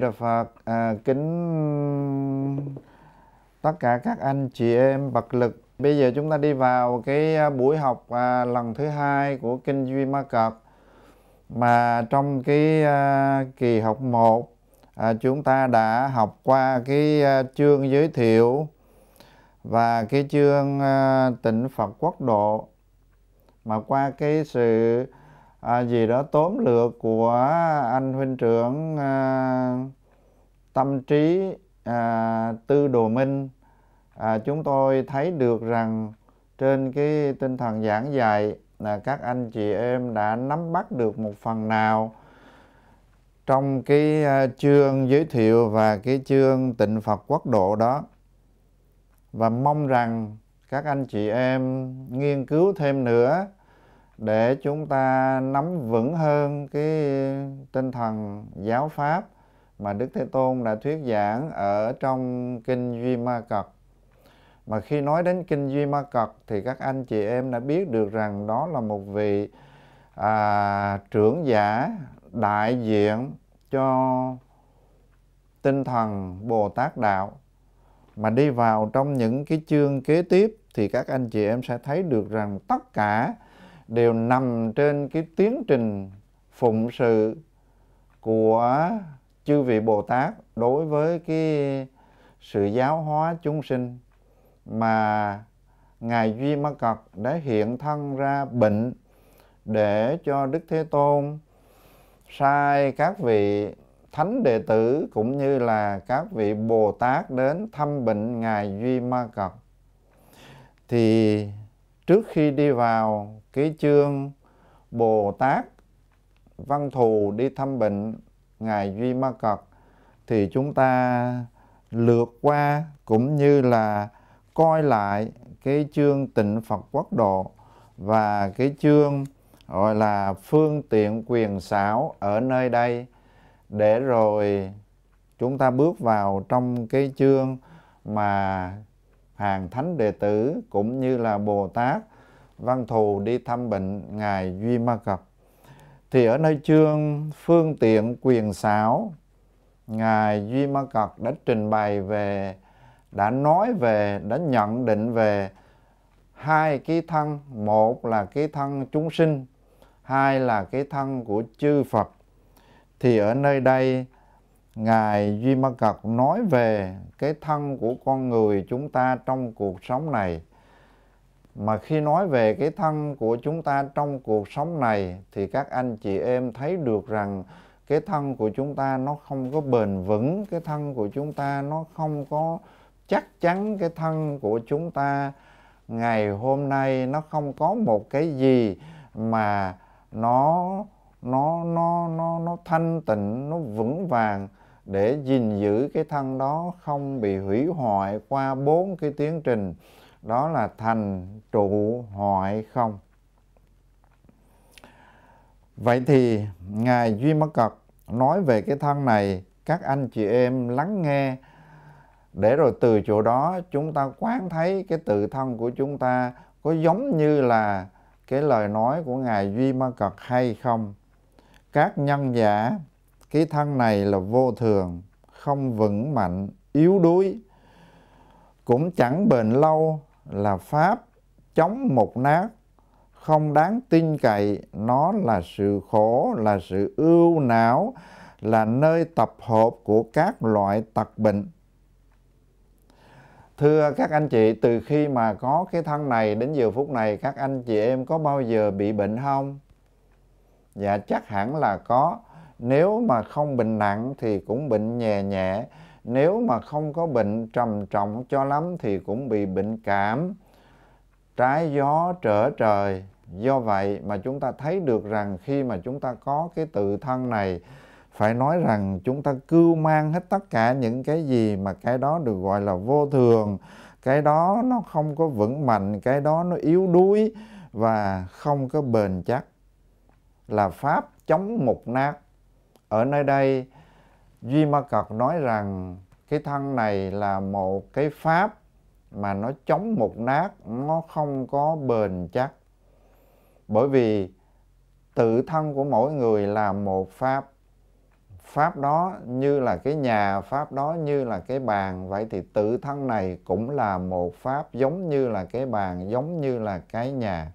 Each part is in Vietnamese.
Đà Phật à, kính tất cả các anh chị em bậc lực bây giờ chúng ta đi vào cái à, buổi học à, lần thứ hai của kinh Duy Ma Cật mà trong cái à, kỳ học 1 à, chúng ta đã học qua cái à, chương giới thiệu và cái chương à, tịnh Phật quốc độ mà qua cái sự à, gì đó tóm lược của anh huynh trưởng à, tâm trí à, tư đồ minh à, chúng tôi thấy được rằng trên cái tinh thần giảng dạy là các anh chị em đã nắm bắt được một phần nào trong cái à, chương giới thiệu và cái chương tịnh Phật quốc độ đó và mong rằng các anh chị em nghiên cứu thêm nữa để chúng ta nắm vững hơn cái tinh thần giáo pháp mà Đức Thế Tôn đã thuyết giảng ở trong kinh Duy Ma Cật. Mà khi nói đến kinh Duy Ma Cật thì các anh chị em đã biết được rằng đó là một vị à, trưởng giả đại diện cho tinh thần Bồ Tát đạo mà đi vào trong những cái chương kế tiếp thì các anh chị em sẽ thấy được rằng tất cả đều nằm trên cái tiến trình phụng sự của chư vị Bồ Tát đối với cái sự giáo hóa chúng sinh mà ngài Duy Ma Cật đã hiện thân ra bệnh để cho Đức Thế Tôn sai các vị thánh đệ tử cũng như là các vị Bồ Tát đến thăm bệnh ngài Duy Ma Cật thì trước khi đi vào cái chương Bồ Tát Văn Thù đi thăm bệnh Ngài Duy Ma Cật thì chúng ta lượt qua cũng như là coi lại cái chương tịnh Phật quốc độ và cái chương gọi là phương tiện quyền xảo ở nơi đây để rồi chúng ta bước vào trong cái chương mà hàng thánh đệ tử cũng như là Bồ Tát Văn Thù đi thăm bệnh Ngài Duy Ma Cập. Thì ở nơi chương phương tiện quyền xảo, Ngài Duy Ma Cật đã trình bày về, đã nói về, đã nhận định về hai cái thân. Một là cái thân chúng sinh, hai là cái thân của chư Phật. Thì ở nơi đây, Ngài Duy Ma Cật nói về cái thân của con người chúng ta trong cuộc sống này mà khi nói về cái thân của chúng ta trong cuộc sống này thì các anh chị em thấy được rằng cái thân của chúng ta nó không có bền vững cái thân của chúng ta nó không có chắc chắn cái thân của chúng ta ngày hôm nay nó không có một cái gì mà nó nó nó nó nó thanh tịnh nó vững vàng để gìn giữ cái thân đó không bị hủy hoại qua bốn cái tiến trình đó là thành trụ hoại không vậy thì ngài duy mắc cật nói về cái thân này các anh chị em lắng nghe để rồi từ chỗ đó chúng ta quán thấy cái tự thân của chúng ta có giống như là cái lời nói của ngài duy ma cật hay không các nhân giả cái thân này là vô thường không vững mạnh yếu đuối cũng chẳng bền lâu là pháp chống một nát không đáng tin cậy nó là sự khổ là sự ưu não là nơi tập hợp của các loại tật bệnh thưa các anh chị từ khi mà có cái thân này đến giờ phút này các anh chị em có bao giờ bị bệnh không dạ chắc hẳn là có nếu mà không bệnh nặng thì cũng bệnh nhẹ nhẹ nếu mà không có bệnh trầm trọng cho lắm thì cũng bị bệnh cảm trái gió trở trời do vậy mà chúng ta thấy được rằng khi mà chúng ta có cái tự thân này phải nói rằng chúng ta cưu mang hết tất cả những cái gì mà cái đó được gọi là vô thường cái đó nó không có vững mạnh cái đó nó yếu đuối và không có bền chắc là pháp chống mục nát ở nơi đây Duy Ma Cật nói rằng cái thân này là một cái pháp mà nó chống một nát, nó không có bền chắc. Bởi vì tự thân của mỗi người là một pháp. Pháp đó như là cái nhà, pháp đó như là cái bàn. Vậy thì tự thân này cũng là một pháp giống như là cái bàn, giống như là cái nhà.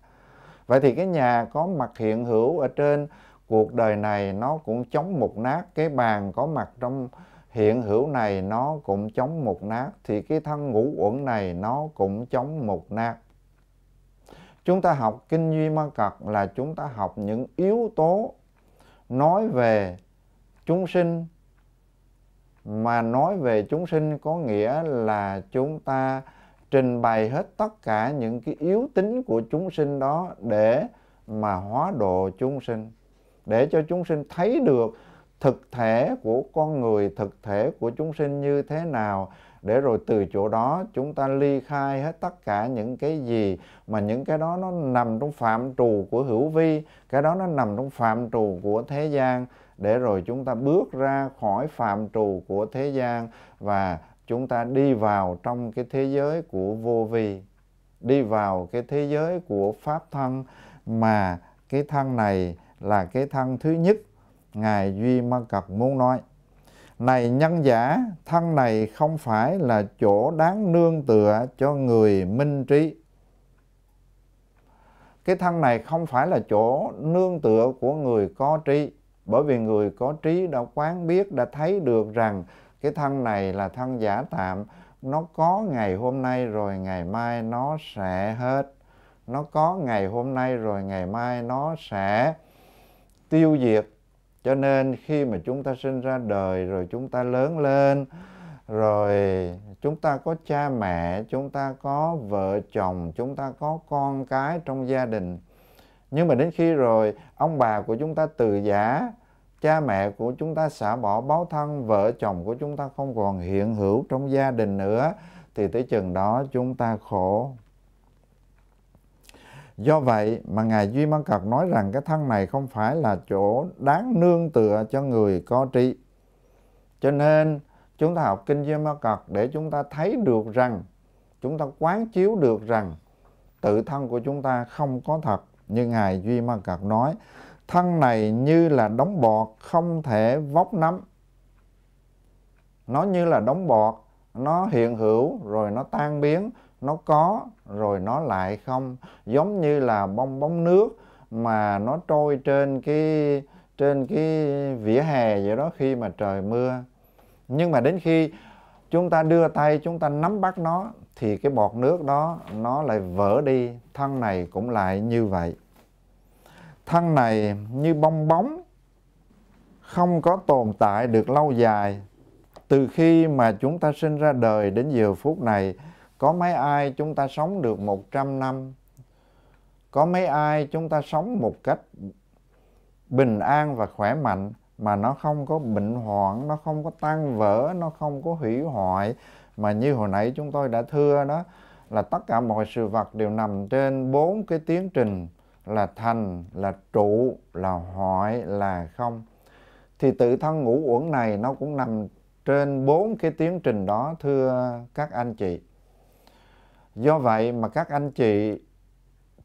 Vậy thì cái nhà có mặt hiện hữu ở trên cuộc đời này nó cũng chống một nát cái bàn có mặt trong hiện hữu này nó cũng chống một nát thì cái thân ngũ uẩn này nó cũng chống một nát chúng ta học kinh duy ma cật là chúng ta học những yếu tố nói về chúng sinh mà nói về chúng sinh có nghĩa là chúng ta trình bày hết tất cả những cái yếu tính của chúng sinh đó để mà hóa độ chúng sinh để cho chúng sinh thấy được thực thể của con người, thực thể của chúng sinh như thế nào để rồi từ chỗ đó chúng ta ly khai hết tất cả những cái gì mà những cái đó nó nằm trong phạm trù của hữu vi, cái đó nó nằm trong phạm trù của thế gian để rồi chúng ta bước ra khỏi phạm trù của thế gian và chúng ta đi vào trong cái thế giới của vô vi, đi vào cái thế giới của pháp thân mà cái thân này là cái thân thứ nhất ngài duy ma cật muốn nói này nhân giả thân này không phải là chỗ đáng nương tựa cho người minh trí cái thân này không phải là chỗ nương tựa của người có trí bởi vì người có trí đã quán biết đã thấy được rằng cái thân này là thân giả tạm nó có ngày hôm nay rồi ngày mai nó sẽ hết nó có ngày hôm nay rồi ngày mai nó sẽ tiêu diệt cho nên khi mà chúng ta sinh ra đời rồi chúng ta lớn lên rồi chúng ta có cha mẹ chúng ta có vợ chồng chúng ta có con cái trong gia đình nhưng mà đến khi rồi ông bà của chúng ta từ giả cha mẹ của chúng ta xả bỏ báo thân vợ chồng của chúng ta không còn hiện hữu trong gia đình nữa thì tới chừng đó chúng ta khổ Do vậy mà Ngài Duy Mân Cật nói rằng cái thân này không phải là chỗ đáng nương tựa cho người có trí. Cho nên chúng ta học Kinh Duy Mân Cật để chúng ta thấy được rằng, chúng ta quán chiếu được rằng tự thân của chúng ta không có thật như Ngài Duy Mân Cật nói. Thân này như là đóng bọt không thể vóc nắm. Nó như là đóng bọt, nó hiện hữu rồi nó tan biến nó có rồi nó lại không giống như là bong bóng nước mà nó trôi trên cái trên cái vỉa hè vậy đó khi mà trời mưa nhưng mà đến khi chúng ta đưa tay chúng ta nắm bắt nó thì cái bọt nước đó nó lại vỡ đi thân này cũng lại như vậy thân này như bong bóng không có tồn tại được lâu dài từ khi mà chúng ta sinh ra đời đến giờ phút này có mấy ai chúng ta sống được 100 năm? Có mấy ai chúng ta sống một cách bình an và khỏe mạnh mà nó không có bệnh hoạn, nó không có tan vỡ, nó không có hủy hoại mà như hồi nãy chúng tôi đã thưa đó là tất cả mọi sự vật đều nằm trên bốn cái tiến trình là thành, là trụ, là hoại, là không. Thì tự thân ngũ uẩn này nó cũng nằm trên bốn cái tiến trình đó thưa các anh chị. Do vậy mà các anh chị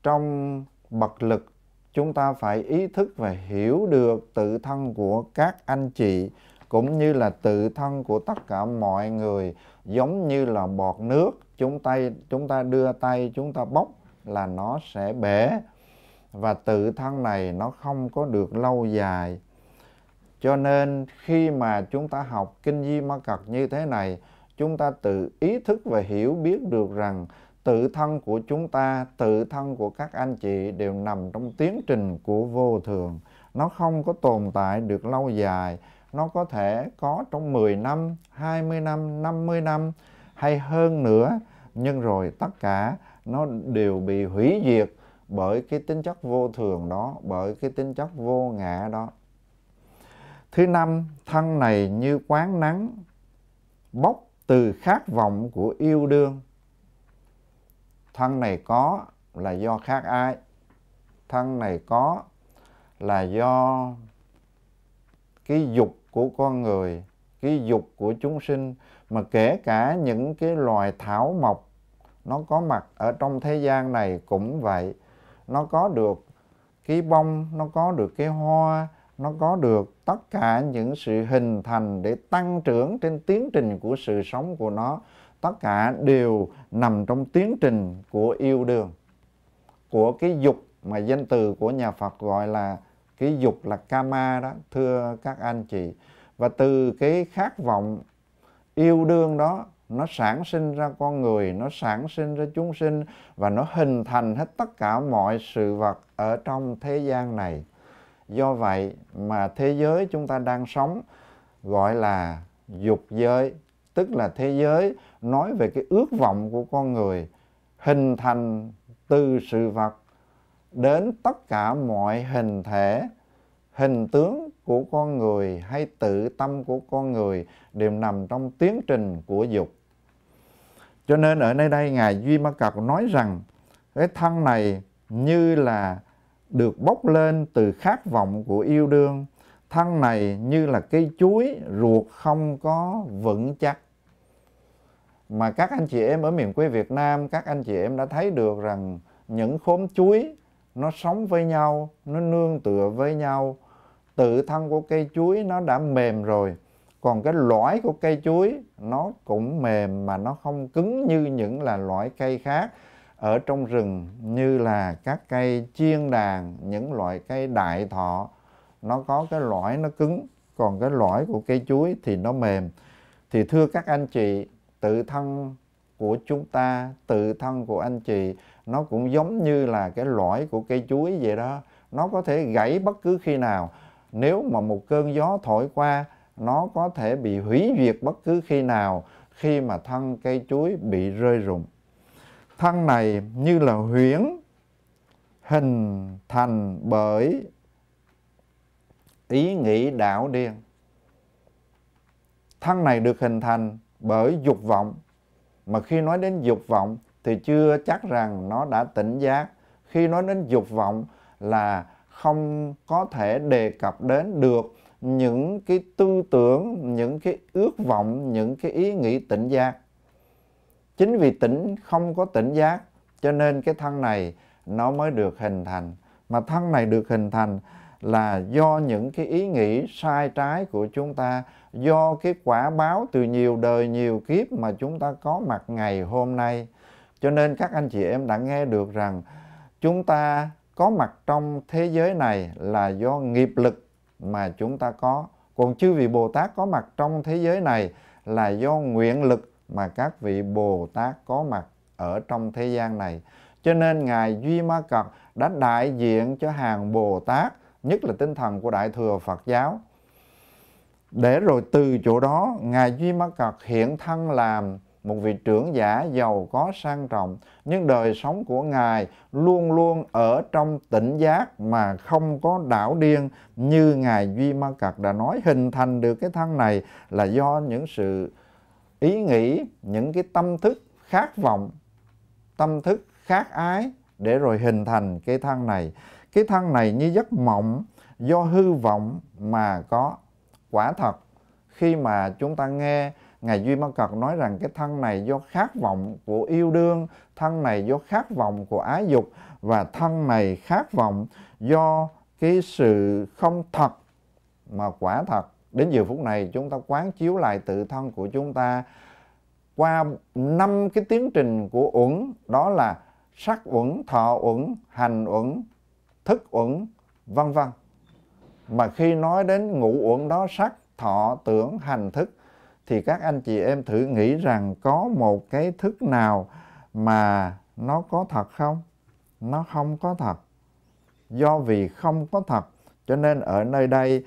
trong bậc lực chúng ta phải ý thức và hiểu được tự thân của các anh chị cũng như là tự thân của tất cả mọi người giống như là bọt nước chúng ta chúng ta đưa tay chúng ta bóc là nó sẽ bể và tự thân này nó không có được lâu dài cho nên khi mà chúng ta học kinh di ma cật như thế này chúng ta tự ý thức và hiểu biết được rằng tự thân của chúng ta, tự thân của các anh chị đều nằm trong tiến trình của vô thường. Nó không có tồn tại được lâu dài, nó có thể có trong 10 năm, 20 năm, 50 năm hay hơn nữa, nhưng rồi tất cả nó đều bị hủy diệt bởi cái tính chất vô thường đó, bởi cái tính chất vô ngã đó. Thứ năm, thân này như quán nắng, bốc từ khát vọng của yêu đương thân này có là do khác ai thân này có là do cái dục của con người cái dục của chúng sinh mà kể cả những cái loài thảo mộc nó có mặt ở trong thế gian này cũng vậy nó có được cái bông nó có được cái hoa nó có được tất cả những sự hình thành để tăng trưởng trên tiến trình của sự sống của nó tất cả đều nằm trong tiến trình của yêu đương của cái dục mà danh từ của nhà Phật gọi là cái dục là kama đó thưa các anh chị và từ cái khát vọng yêu đương đó nó sản sinh ra con người nó sản sinh ra chúng sinh và nó hình thành hết tất cả mọi sự vật ở trong thế gian này do vậy mà thế giới chúng ta đang sống gọi là dục giới tức là thế giới nói về cái ước vọng của con người hình thành từ sự vật đến tất cả mọi hình thể hình tướng của con người hay tự tâm của con người đều nằm trong tiến trình của dục cho nên ở nơi đây ngài duy ma Cật nói rằng cái thân này như là được bốc lên từ khát vọng của yêu đương thân này như là cây chuối ruột không có vững chắc mà các anh chị em ở miền quê Việt Nam các anh chị em đã thấy được rằng những khóm chuối nó sống với nhau nó nương tựa với nhau tự thân của cây chuối nó đã mềm rồi còn cái lõi của cây chuối nó cũng mềm mà nó không cứng như những là loại cây khác ở trong rừng như là các cây chiên đàn những loại cây đại thọ nó có cái lõi nó cứng còn cái lõi của cây chuối thì nó mềm thì thưa các anh chị tự thân của chúng ta tự thân của anh chị nó cũng giống như là cái lõi của cây chuối vậy đó nó có thể gãy bất cứ khi nào nếu mà một cơn gió thổi qua nó có thể bị hủy diệt bất cứ khi nào khi mà thân cây chuối bị rơi rụng thân này như là huyễn hình thành bởi ý nghĩ đảo điên thân này được hình thành bởi dục vọng mà khi nói đến dục vọng thì chưa chắc rằng nó đã tỉnh giác khi nói đến dục vọng là không có thể đề cập đến được những cái tư tưởng những cái ước vọng những cái ý nghĩ tỉnh giác chính vì tỉnh không có tỉnh giác cho nên cái thân này nó mới được hình thành mà thân này được hình thành là do những cái ý nghĩ sai trái của chúng ta do cái quả báo từ nhiều đời nhiều kiếp mà chúng ta có mặt ngày hôm nay cho nên các anh chị em đã nghe được rằng chúng ta có mặt trong thế giới này là do nghiệp lực mà chúng ta có còn chư vị bồ tát có mặt trong thế giới này là do nguyện lực mà các vị Bồ Tát có mặt ở trong thế gian này. Cho nên Ngài Duy Ma Cật đã đại diện cho hàng Bồ Tát, nhất là tinh thần của Đại Thừa Phật Giáo. Để rồi từ chỗ đó, Ngài Duy Ma Cật hiện thân làm một vị trưởng giả giàu có sang trọng, nhưng đời sống của Ngài luôn luôn ở trong tỉnh giác mà không có đảo điên như Ngài Duy Ma Cật đã nói hình thành được cái thân này là do những sự ý nghĩ những cái tâm thức khát vọng tâm thức khát ái để rồi hình thành cái thân này cái thân này như giấc mộng do hư vọng mà có quả thật khi mà chúng ta nghe ngài duy mắc cật nói rằng cái thân này do khát vọng của yêu đương thân này do khát vọng của ái dục và thân này khát vọng do cái sự không thật mà quả thật Đến giờ phút này chúng ta quán chiếu lại tự thân của chúng ta qua năm cái tiến trình của uẩn đó là sắc uẩn, thọ uẩn, hành uẩn, thức uẩn, vân vân. Mà khi nói đến ngũ uẩn đó sắc, thọ, tưởng, hành, thức thì các anh chị em thử nghĩ rằng có một cái thức nào mà nó có thật không? Nó không có thật. Do vì không có thật cho nên ở nơi đây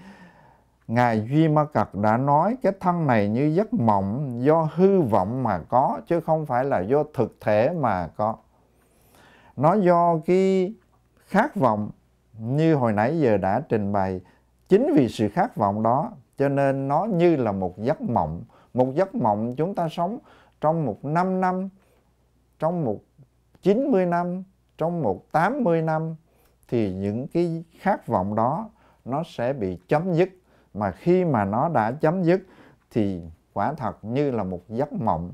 Ngài Duy Ma Cật đã nói cái thân này như giấc mộng do hư vọng mà có chứ không phải là do thực thể mà có. Nó do cái khát vọng như hồi nãy giờ đã trình bày. Chính vì sự khát vọng đó cho nên nó như là một giấc mộng. Một giấc mộng chúng ta sống trong một năm năm, trong một 90 năm, trong một 80 năm thì những cái khát vọng đó nó sẽ bị chấm dứt mà khi mà nó đã chấm dứt thì quả thật như là một giấc mộng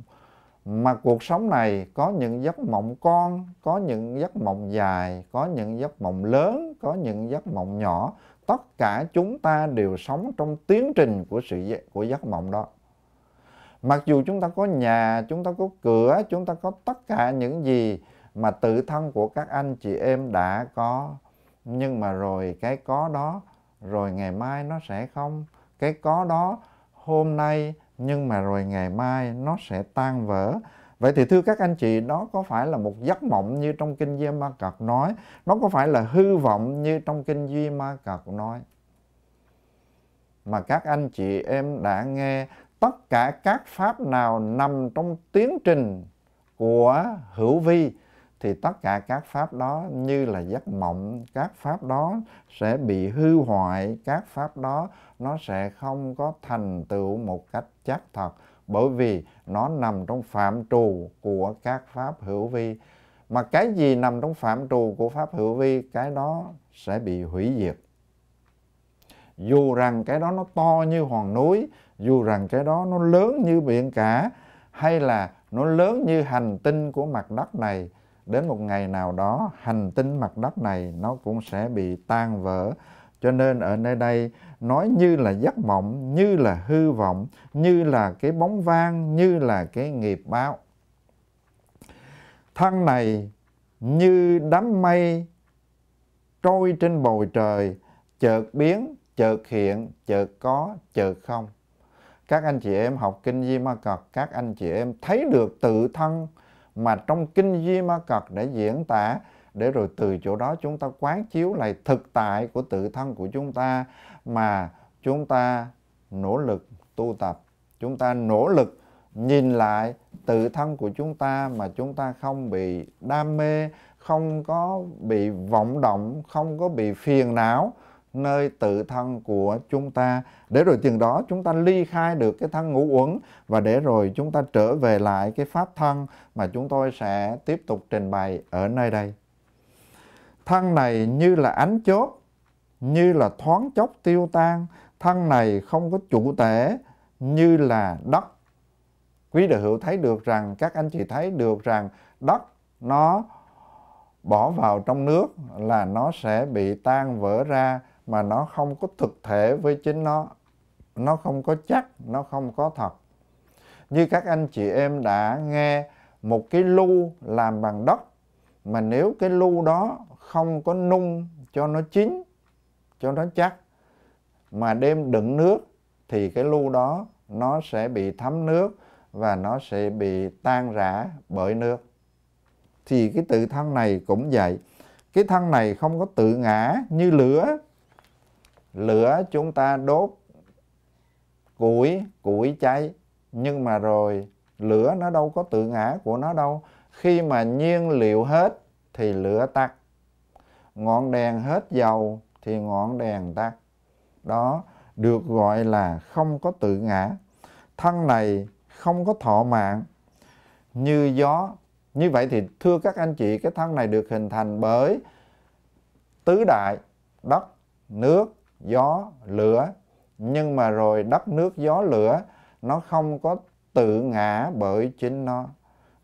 mà cuộc sống này có những giấc mộng con có những giấc mộng dài có những giấc mộng lớn có những giấc mộng nhỏ tất cả chúng ta đều sống trong tiến trình của sự của giấc mộng đó mặc dù chúng ta có nhà chúng ta có cửa chúng ta có tất cả những gì mà tự thân của các anh chị em đã có nhưng mà rồi cái có đó rồi ngày mai nó sẽ không cái có đó hôm nay nhưng mà rồi ngày mai nó sẽ tan vỡ vậy thì thưa các anh chị đó có phải là một giấc mộng như trong kinh Duy Ma Cật nói nó có phải là hư vọng như trong kinh Duy Ma Cật nói mà các anh chị em đã nghe tất cả các pháp nào nằm trong tiến trình của hữu vi thì tất cả các pháp đó như là giấc mộng các pháp đó sẽ bị hư hoại các pháp đó nó sẽ không có thành tựu một cách chắc thật bởi vì nó nằm trong phạm trù của các pháp hữu vi mà cái gì nằm trong phạm trù của pháp hữu vi cái đó sẽ bị hủy diệt dù rằng cái đó nó to như hòn núi dù rằng cái đó nó lớn như biển cả hay là nó lớn như hành tinh của mặt đất này đến một ngày nào đó hành tinh mặt đất này nó cũng sẽ bị tan vỡ cho nên ở nơi đây nói như là giấc mộng như là hư vọng như là cái bóng vang như là cái nghiệp báo thân này như đám mây trôi trên bầu trời chợt biến chợt hiện chợt có chợt không các anh chị em học kinh di ma cật các anh chị em thấy được tự thân mà trong kinh Di Ma Cật để diễn tả để rồi từ chỗ đó chúng ta quán chiếu lại thực tại của tự thân của chúng ta mà chúng ta nỗ lực tu tập, chúng ta nỗ lực nhìn lại tự thân của chúng ta mà chúng ta không bị đam mê, không có bị vọng động, không có bị phiền não nơi tự thân của chúng ta để rồi chừng đó chúng ta ly khai được cái thân ngũ uẩn và để rồi chúng ta trở về lại cái pháp thân mà chúng tôi sẽ tiếp tục trình bày ở nơi đây thân này như là ánh chốt như là thoáng chốc tiêu tan thân này không có chủ tể như là đất quý đệ hữu thấy được rằng các anh chị thấy được rằng đất nó bỏ vào trong nước là nó sẽ bị tan vỡ ra mà nó không có thực thể với chính nó nó không có chắc nó không có thật như các anh chị em đã nghe một cái lưu làm bằng đất mà nếu cái lưu đó không có nung cho nó chín cho nó chắc mà đem đựng nước thì cái lưu đó nó sẽ bị thấm nước và nó sẽ bị tan rã bởi nước thì cái tự thân này cũng vậy cái thân này không có tự ngã như lửa lửa chúng ta đốt củi củi cháy nhưng mà rồi lửa nó đâu có tự ngã của nó đâu khi mà nhiên liệu hết thì lửa tắt ngọn đèn hết dầu thì ngọn đèn tắt đó được gọi là không có tự ngã thân này không có thọ mạng như gió như vậy thì thưa các anh chị cái thân này được hình thành bởi tứ đại đất nước gió, lửa. Nhưng mà rồi đất nước gió lửa nó không có tự ngã bởi chính nó.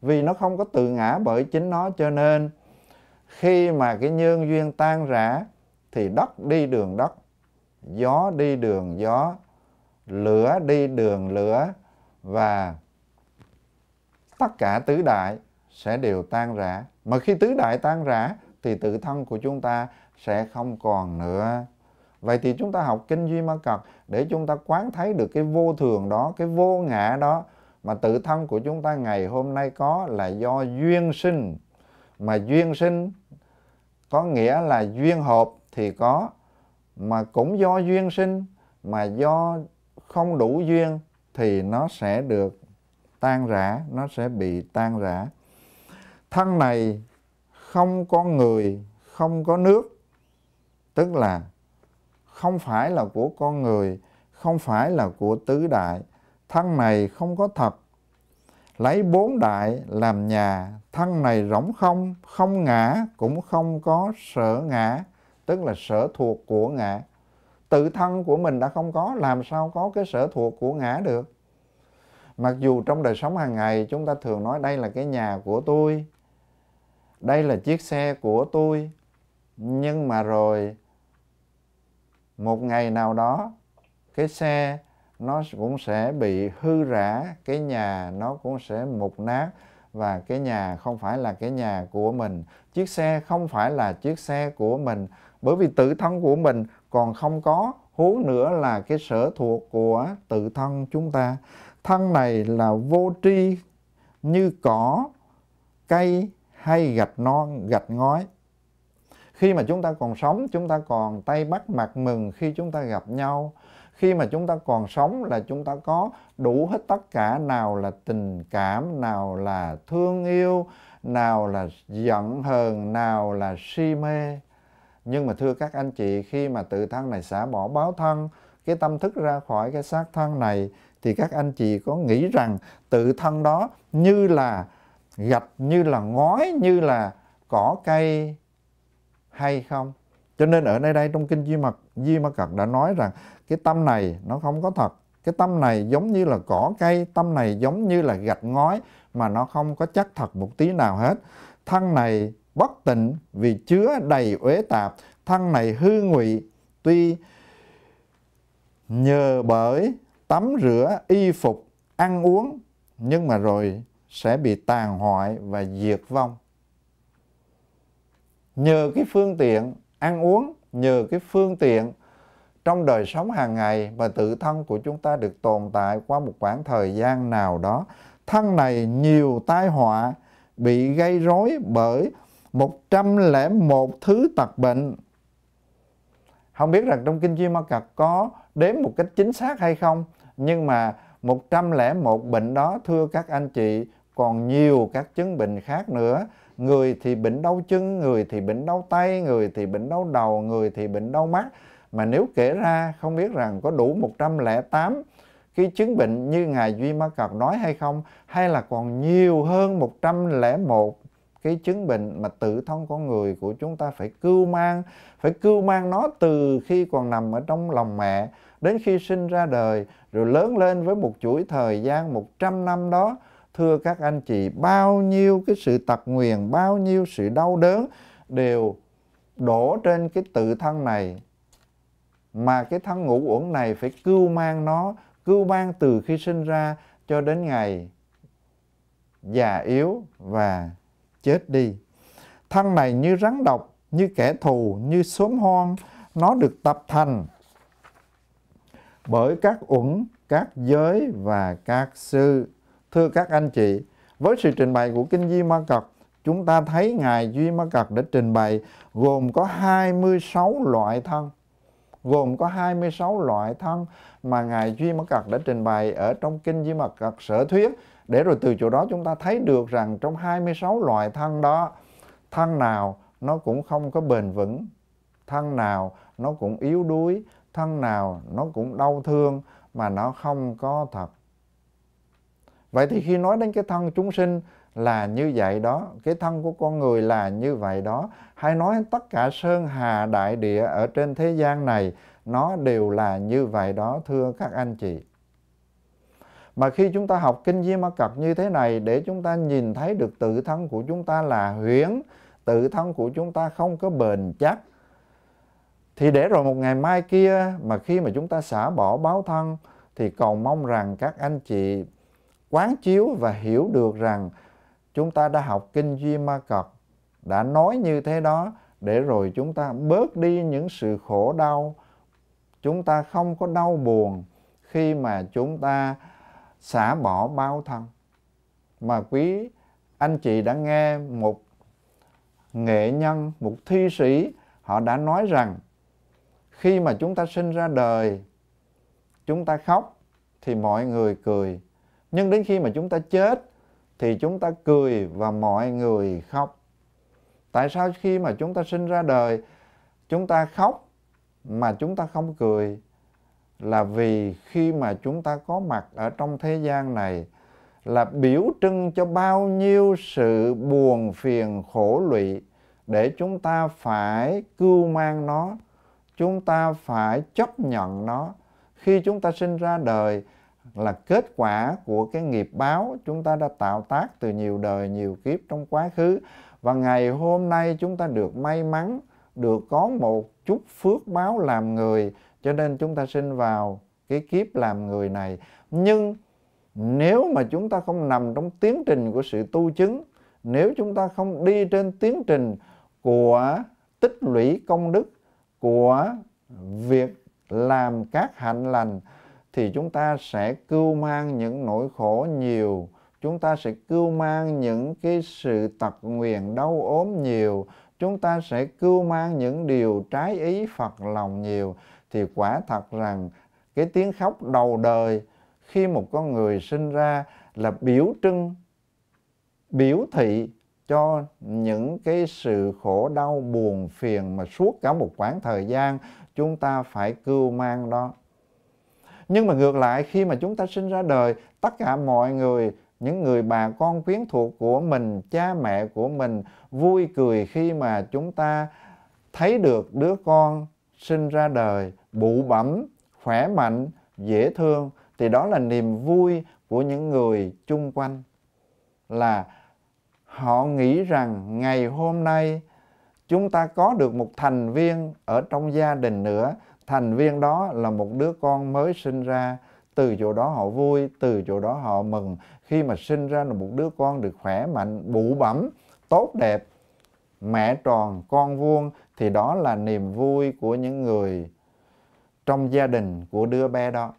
Vì nó không có tự ngã bởi chính nó cho nên khi mà cái nhân duyên tan rã thì đất đi đường đất, gió đi đường gió, lửa đi đường lửa và tất cả tứ đại sẽ đều tan rã. Mà khi tứ đại tan rã thì tự thân của chúng ta sẽ không còn nữa. Vậy thì chúng ta học kinh Duy Ma Cật để chúng ta quán thấy được cái vô thường đó, cái vô ngã đó mà tự thân của chúng ta ngày hôm nay có là do duyên sinh. Mà duyên sinh có nghĩa là duyên hợp thì có mà cũng do duyên sinh mà do không đủ duyên thì nó sẽ được tan rã, nó sẽ bị tan rã. Thân này không có người, không có nước, tức là không phải là của con người, không phải là của tứ đại, thân này không có thật. Lấy bốn đại làm nhà, thân này rỗng không, không ngã, cũng không có sở ngã, tức là sở thuộc của ngã. Tự thân của mình đã không có, làm sao có cái sở thuộc của ngã được. Mặc dù trong đời sống hàng ngày chúng ta thường nói đây là cái nhà của tôi, đây là chiếc xe của tôi, nhưng mà rồi một ngày nào đó cái xe nó cũng sẽ bị hư rã cái nhà nó cũng sẽ mục nát và cái nhà không phải là cái nhà của mình chiếc xe không phải là chiếc xe của mình bởi vì tự thân của mình còn không có huống nữa là cái sở thuộc của tự thân chúng ta thân này là vô tri như cỏ cây hay gạch non gạch ngói khi mà chúng ta còn sống chúng ta còn tay bắt mặt mừng khi chúng ta gặp nhau khi mà chúng ta còn sống là chúng ta có đủ hết tất cả nào là tình cảm nào là thương yêu nào là giận hờn nào là si mê nhưng mà thưa các anh chị khi mà tự thân này xả bỏ báo thân cái tâm thức ra khỏi cái xác thân này thì các anh chị có nghĩ rằng tự thân đó như là gạch như là ngói như là cỏ cây hay không cho nên ở nơi đây trong kinh Duy Mật Duy Ma Cật đã nói rằng cái tâm này nó không có thật cái tâm này giống như là cỏ cây tâm này giống như là gạch ngói mà nó không có chắc thật một tí nào hết thân này bất tịnh vì chứa đầy uế tạp thân này hư ngụy tuy nhờ bởi tắm rửa y phục ăn uống nhưng mà rồi sẽ bị tàn hoại và diệt vong nhờ cái phương tiện ăn uống nhờ cái phương tiện trong đời sống hàng ngày và tự thân của chúng ta được tồn tại qua một khoảng thời gian nào đó thân này nhiều tai họa bị gây rối bởi 101 thứ tật bệnh không biết rằng trong kinh Duy Ma Cật có đếm một cách chính xác hay không nhưng mà 101 bệnh đó thưa các anh chị còn nhiều các chứng bệnh khác nữa người thì bệnh đau chân người thì bệnh đau tay người thì bệnh đau đầu người thì bệnh đau mắt mà nếu kể ra không biết rằng có đủ 108 cái chứng bệnh như ngài Duy Ma Cật nói hay không hay là còn nhiều hơn 101 cái chứng bệnh mà tự thân con người của chúng ta phải cưu mang phải cưu mang nó từ khi còn nằm ở trong lòng mẹ đến khi sinh ra đời rồi lớn lên với một chuỗi thời gian 100 năm đó thưa các anh chị bao nhiêu cái sự tật nguyền bao nhiêu sự đau đớn đều đổ trên cái tự thân này mà cái thân ngũ uẩn này phải cưu mang nó cưu mang từ khi sinh ra cho đến ngày già yếu và chết đi thân này như rắn độc như kẻ thù như xóm hoang nó được tập thành bởi các uẩn các giới và các sư Thưa các anh chị, với sự trình bày của Kinh duy Ma Cật, chúng ta thấy Ngài Duy Ma Cật đã trình bày gồm có 26 loại thân. Gồm có 26 loại thân mà Ngài Duy Ma Cật đã trình bày ở trong Kinh duy Ma Cật Sở Thuyết. Để rồi từ chỗ đó chúng ta thấy được rằng trong 26 loại thân đó, thân nào nó cũng không có bền vững, thân nào nó cũng yếu đuối, thân nào nó cũng đau thương mà nó không có thật Vậy thì khi nói đến cái thân chúng sinh là như vậy đó, cái thân của con người là như vậy đó, hay nói tất cả sơn hà đại địa ở trên thế gian này, nó đều là như vậy đó thưa các anh chị. Mà khi chúng ta học Kinh Di Ma Cập như thế này để chúng ta nhìn thấy được tự thân của chúng ta là huyễn, tự thân của chúng ta không có bền chắc. Thì để rồi một ngày mai kia mà khi mà chúng ta xả bỏ báo thân thì cầu mong rằng các anh chị quán chiếu và hiểu được rằng chúng ta đã học kinh duy ma cật đã nói như thế đó để rồi chúng ta bớt đi những sự khổ đau chúng ta không có đau buồn khi mà chúng ta xả bỏ bao thân mà quý anh chị đã nghe một nghệ nhân một thi sĩ họ đã nói rằng khi mà chúng ta sinh ra đời chúng ta khóc thì mọi người cười nhưng đến khi mà chúng ta chết thì chúng ta cười và mọi người khóc tại sao khi mà chúng ta sinh ra đời chúng ta khóc mà chúng ta không cười là vì khi mà chúng ta có mặt ở trong thế gian này là biểu trưng cho bao nhiêu sự buồn phiền khổ lụy để chúng ta phải cưu mang nó chúng ta phải chấp nhận nó khi chúng ta sinh ra đời là kết quả của cái nghiệp báo chúng ta đã tạo tác từ nhiều đời nhiều kiếp trong quá khứ và ngày hôm nay chúng ta được may mắn được có một chút phước báo làm người cho nên chúng ta sinh vào cái kiếp làm người này nhưng nếu mà chúng ta không nằm trong tiến trình của sự tu chứng nếu chúng ta không đi trên tiến trình của tích lũy công đức của việc làm các hạnh lành thì chúng ta sẽ cưu mang những nỗi khổ nhiều chúng ta sẽ cưu mang những cái sự tật nguyền đau ốm nhiều chúng ta sẽ cưu mang những điều trái ý phật lòng nhiều thì quả thật rằng cái tiếng khóc đầu đời khi một con người sinh ra là biểu trưng biểu thị cho những cái sự khổ đau buồn phiền mà suốt cả một quãng thời gian chúng ta phải cưu mang đó nhưng mà ngược lại khi mà chúng ta sinh ra đời tất cả mọi người những người bà con quyến thuộc của mình cha mẹ của mình vui cười khi mà chúng ta thấy được đứa con sinh ra đời bụ bẩm khỏe mạnh dễ thương thì đó là niềm vui của những người chung quanh là họ nghĩ rằng ngày hôm nay chúng ta có được một thành viên ở trong gia đình nữa thành viên đó là một đứa con mới sinh ra từ chỗ đó họ vui từ chỗ đó họ mừng khi mà sinh ra là một đứa con được khỏe mạnh bụ bẩm tốt đẹp mẹ tròn con vuông thì đó là niềm vui của những người trong gia đình của đứa bé đó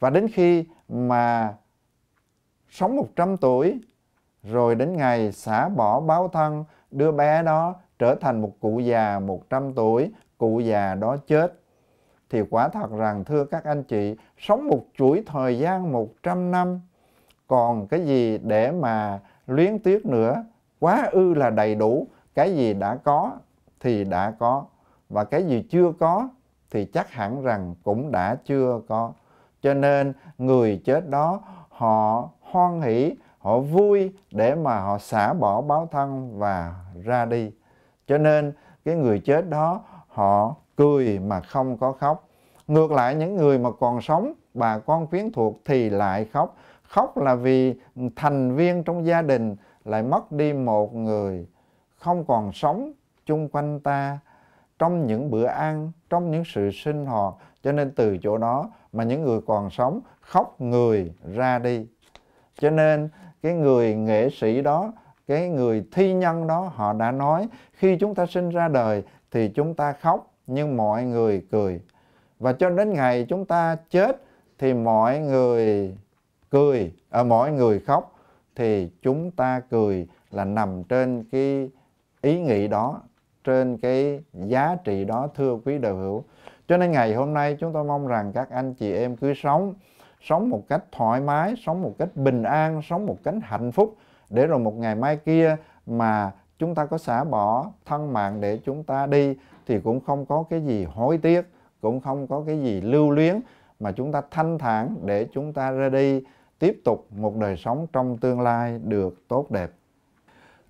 và đến khi mà sống 100 tuổi rồi đến ngày xả bỏ báo thân đứa bé đó trở thành một cụ già 100 tuổi cụ già đó chết thì quả thật rằng thưa các anh chị, sống một chuỗi thời gian 100 năm, còn cái gì để mà luyến tiếc nữa, quá ư là đầy đủ, cái gì đã có thì đã có, và cái gì chưa có thì chắc hẳn rằng cũng đã chưa có. Cho nên người chết đó họ hoan hỷ, họ vui để mà họ xả bỏ báo thân và ra đi. Cho nên cái người chết đó họ cười mà không có khóc. Ngược lại những người mà còn sống, bà con quyến thuộc thì lại khóc. Khóc là vì thành viên trong gia đình lại mất đi một người, không còn sống chung quanh ta trong những bữa ăn, trong những sự sinh hoạt. Cho nên từ chỗ đó mà những người còn sống khóc người ra đi. Cho nên cái người nghệ sĩ đó, cái người thi nhân đó họ đã nói khi chúng ta sinh ra đời thì chúng ta khóc nhưng mọi người cười. Và cho đến ngày chúng ta chết thì mọi người cười, à, mọi người khóc thì chúng ta cười là nằm trên cái ý nghĩ đó, trên cái giá trị đó thưa quý đạo hữu. Cho nên ngày hôm nay chúng tôi mong rằng các anh chị em cứ sống sống một cách thoải mái, sống một cách bình an, sống một cách hạnh phúc để rồi một ngày mai kia mà chúng ta có xả bỏ thân mạng để chúng ta đi thì cũng không có cái gì hối tiếc cũng không có cái gì lưu luyến mà chúng ta thanh thản để chúng ta ra đi tiếp tục một đời sống trong tương lai được tốt đẹp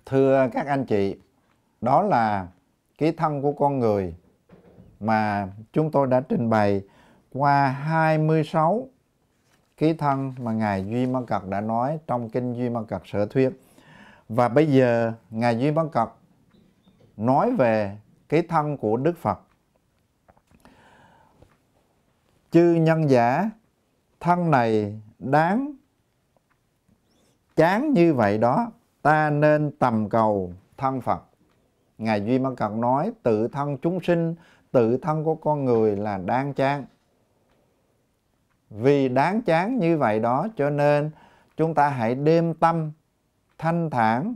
thưa các anh chị đó là cái thân của con người mà chúng tôi đã trình bày qua 26 ký thân mà Ngài Duy Mân Cật đã nói trong Kinh Duy Mân Cật Sở Thuyết. Và bây giờ Ngài Duy Mân Cật nói về cái thân của Đức Phật. Chư nhân giả, thân này đáng chán như vậy đó, ta nên tầm cầu thân Phật. Ngài Duy Mân Cận nói tự thân chúng sinh, tự thân của con người là đáng chán. Vì đáng chán như vậy đó cho nên chúng ta hãy đêm tâm thanh thản,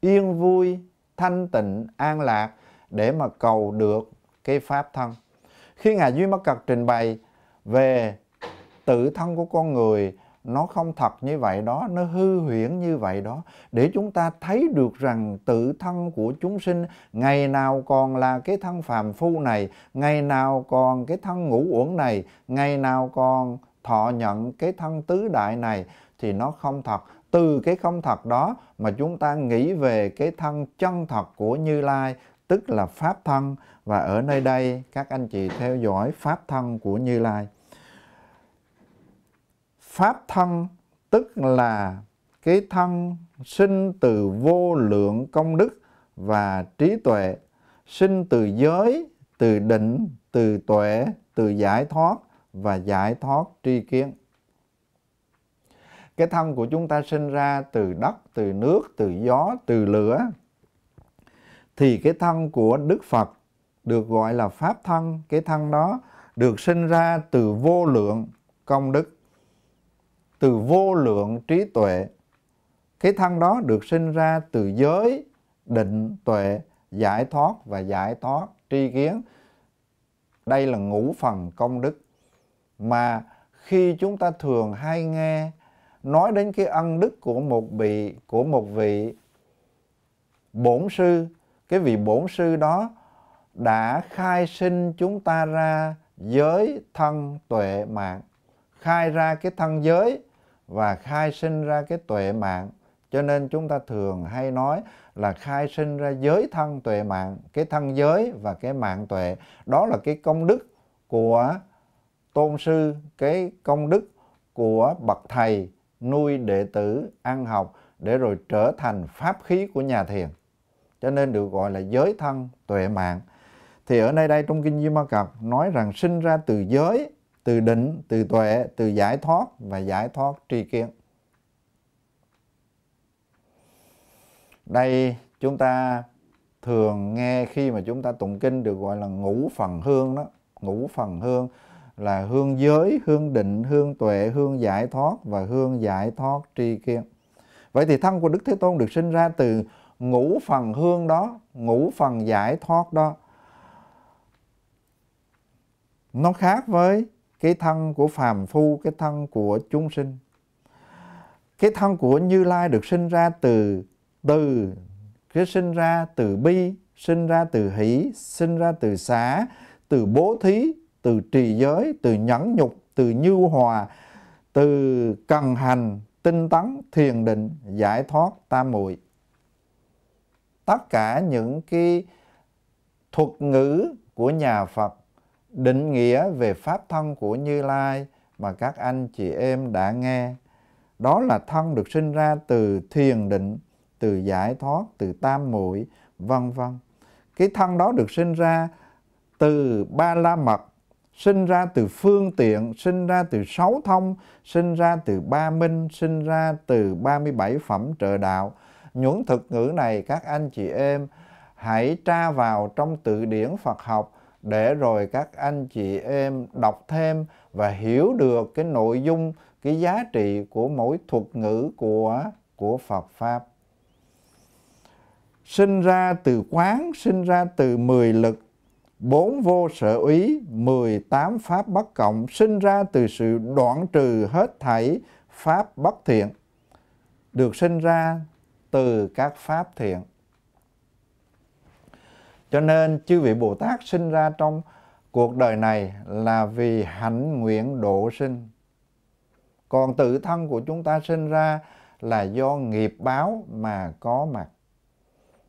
yên vui, thanh tịnh, an lạc để mà cầu được cái pháp thân. Khi Ngài Duy Bất Cật trình bày về tự thân của con người nó không thật như vậy đó, nó hư huyễn như vậy đó. Để chúng ta thấy được rằng tự thân của chúng sinh ngày nào còn là cái thân phàm phu này, ngày nào còn cái thân ngũ uẩn này, ngày nào còn thọ nhận cái thân tứ đại này thì nó không thật. Từ cái không thật đó mà chúng ta nghĩ về cái thân chân thật của Như Lai tức là pháp thân và ở nơi đây các anh chị theo dõi pháp thân của Như Lai. Pháp thân tức là cái thân sinh từ vô lượng công đức và trí tuệ, sinh từ giới, từ định, từ tuệ, từ giải thoát và giải thoát tri kiến. Cái thân của chúng ta sinh ra từ đất, từ nước, từ gió, từ lửa, thì cái thân của Đức Phật được gọi là pháp thân, cái thân đó được sinh ra từ vô lượng công đức, từ vô lượng trí tuệ. Cái thân đó được sinh ra từ giới, định, tuệ, giải thoát và giải thoát tri kiến. Đây là ngũ phần công đức mà khi chúng ta thường hay nghe nói đến cái ân đức của một vị của một vị bổn sư cái vị bổn sư đó đã khai sinh chúng ta ra giới thân tuệ mạng khai ra cái thân giới và khai sinh ra cái tuệ mạng cho nên chúng ta thường hay nói là khai sinh ra giới thân tuệ mạng cái thân giới và cái mạng tuệ đó là cái công đức của tôn sư cái công đức của bậc thầy nuôi đệ tử ăn học để rồi trở thành pháp khí của nhà thiền cho nên được gọi là giới thân tuệ mạng thì ở nơi đây trong kinh Duy Ma Cập nói rằng sinh ra từ giới từ định từ tuệ từ giải thoát và giải thoát tri kiến đây chúng ta thường nghe khi mà chúng ta tụng kinh được gọi là ngũ phần hương đó ngũ phần hương là hương giới hương định hương tuệ hương giải thoát và hương giải thoát tri kiến vậy thì thân của đức thế tôn được sinh ra từ ngủ phần hương đó ngủ phần giải thoát đó nó khác với cái thân của phàm phu cái thân của chúng sinh cái thân của như lai được sinh ra từ từ cái sinh ra từ bi sinh ra từ hỷ sinh ra từ xả từ bố thí từ trì giới từ nhẫn nhục từ nhu hòa từ cần hành tinh tấn thiền định giải thoát tam muội tất cả những cái thuật ngữ của nhà Phật định nghĩa về pháp thân của Như Lai mà các anh chị em đã nghe. Đó là thân được sinh ra từ thiền định, từ giải thoát, từ tam muội, vân vân. Cái thân đó được sinh ra từ ba la mật, sinh ra từ phương tiện, sinh ra từ sáu thông, sinh ra từ ba minh, sinh ra từ 37 phẩm trợ đạo những thực ngữ này các anh chị em hãy tra vào trong từ điển Phật học để rồi các anh chị em đọc thêm và hiểu được cái nội dung, cái giá trị của mỗi thuật ngữ của của Phật pháp. Sinh ra từ quán, sinh ra từ mười lực, bốn vô sở úy, mười tám pháp bất cộng, sinh ra từ sự đoạn trừ hết thảy pháp bất thiện. Được sinh ra từ các pháp thiện. Cho nên chư vị Bồ Tát sinh ra trong cuộc đời này là vì hạnh nguyện độ sinh. Còn tự thân của chúng ta sinh ra là do nghiệp báo mà có mặt.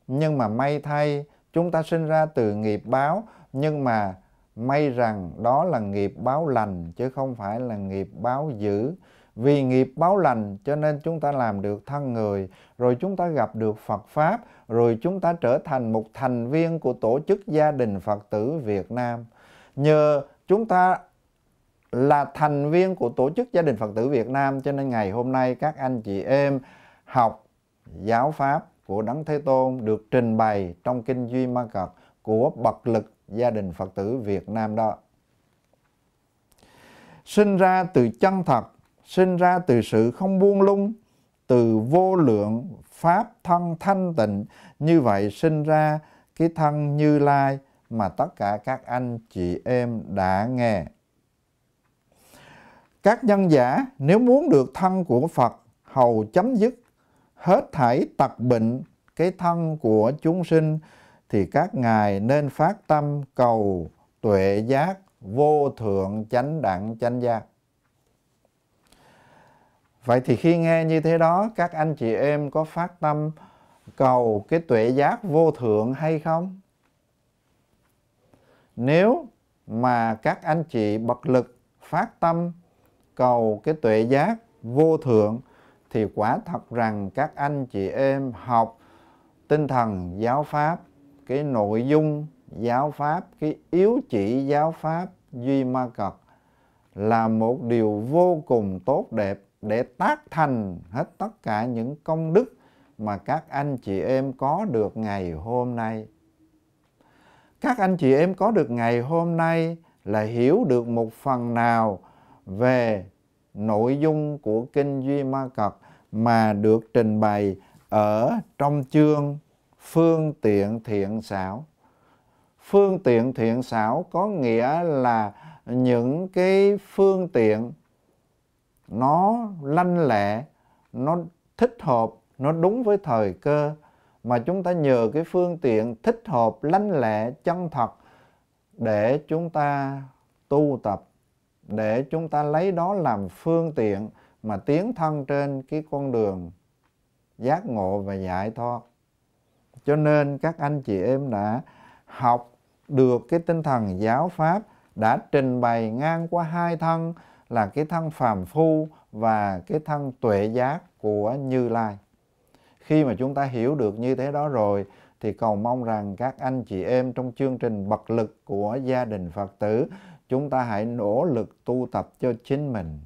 Nhưng mà may thay chúng ta sinh ra từ nghiệp báo nhưng mà may rằng đó là nghiệp báo lành chứ không phải là nghiệp báo dữ vì nghiệp báo lành cho nên chúng ta làm được thân người rồi chúng ta gặp được phật pháp rồi chúng ta trở thành một thành viên của tổ chức gia đình phật tử việt nam nhờ chúng ta là thành viên của tổ chức gia đình phật tử việt nam cho nên ngày hôm nay các anh chị em học giáo pháp của đấng thế tôn được trình bày trong kinh duy ma cật của bậc lực gia đình phật tử việt nam đó sinh ra từ chân thật sinh ra từ sự không buông lung, từ vô lượng pháp thân thanh tịnh. Như vậy sinh ra cái thân Như Lai mà tất cả các anh chị em đã nghe. Các nhân giả nếu muốn được thân của Phật hầu chấm dứt hết thảy tật bệnh cái thân của chúng sinh thì các ngài nên phát tâm cầu tuệ giác vô thượng chánh đẳng chánh giác. Vậy thì khi nghe như thế đó, các anh chị em có phát tâm cầu cái tuệ giác vô thượng hay không? Nếu mà các anh chị bậc lực phát tâm cầu cái tuệ giác vô thượng thì quả thật rằng các anh chị em học tinh thần giáo pháp, cái nội dung giáo pháp, cái yếu chỉ giáo pháp Duy Ma Cật là một điều vô cùng tốt đẹp để tác thành hết tất cả những công đức mà các anh chị em có được ngày hôm nay. Các anh chị em có được ngày hôm nay là hiểu được một phần nào về nội dung của kinh Duy Ma Cật mà được trình bày ở trong chương phương tiện thiện xảo. Phương tiện thiện xảo có nghĩa là những cái phương tiện nó lanh lẹ nó thích hợp nó đúng với thời cơ mà chúng ta nhờ cái phương tiện thích hợp lanh lẹ chân thật để chúng ta tu tập để chúng ta lấy đó làm phương tiện mà tiến thân trên cái con đường giác ngộ và giải thoát cho nên các anh chị em đã học được cái tinh thần giáo pháp đã trình bày ngang qua hai thân là cái thân phàm phu và cái thân tuệ giác của Như Lai. Khi mà chúng ta hiểu được như thế đó rồi thì cầu mong rằng các anh chị em trong chương trình bật lực của gia đình Phật tử chúng ta hãy nỗ lực tu tập cho chính mình.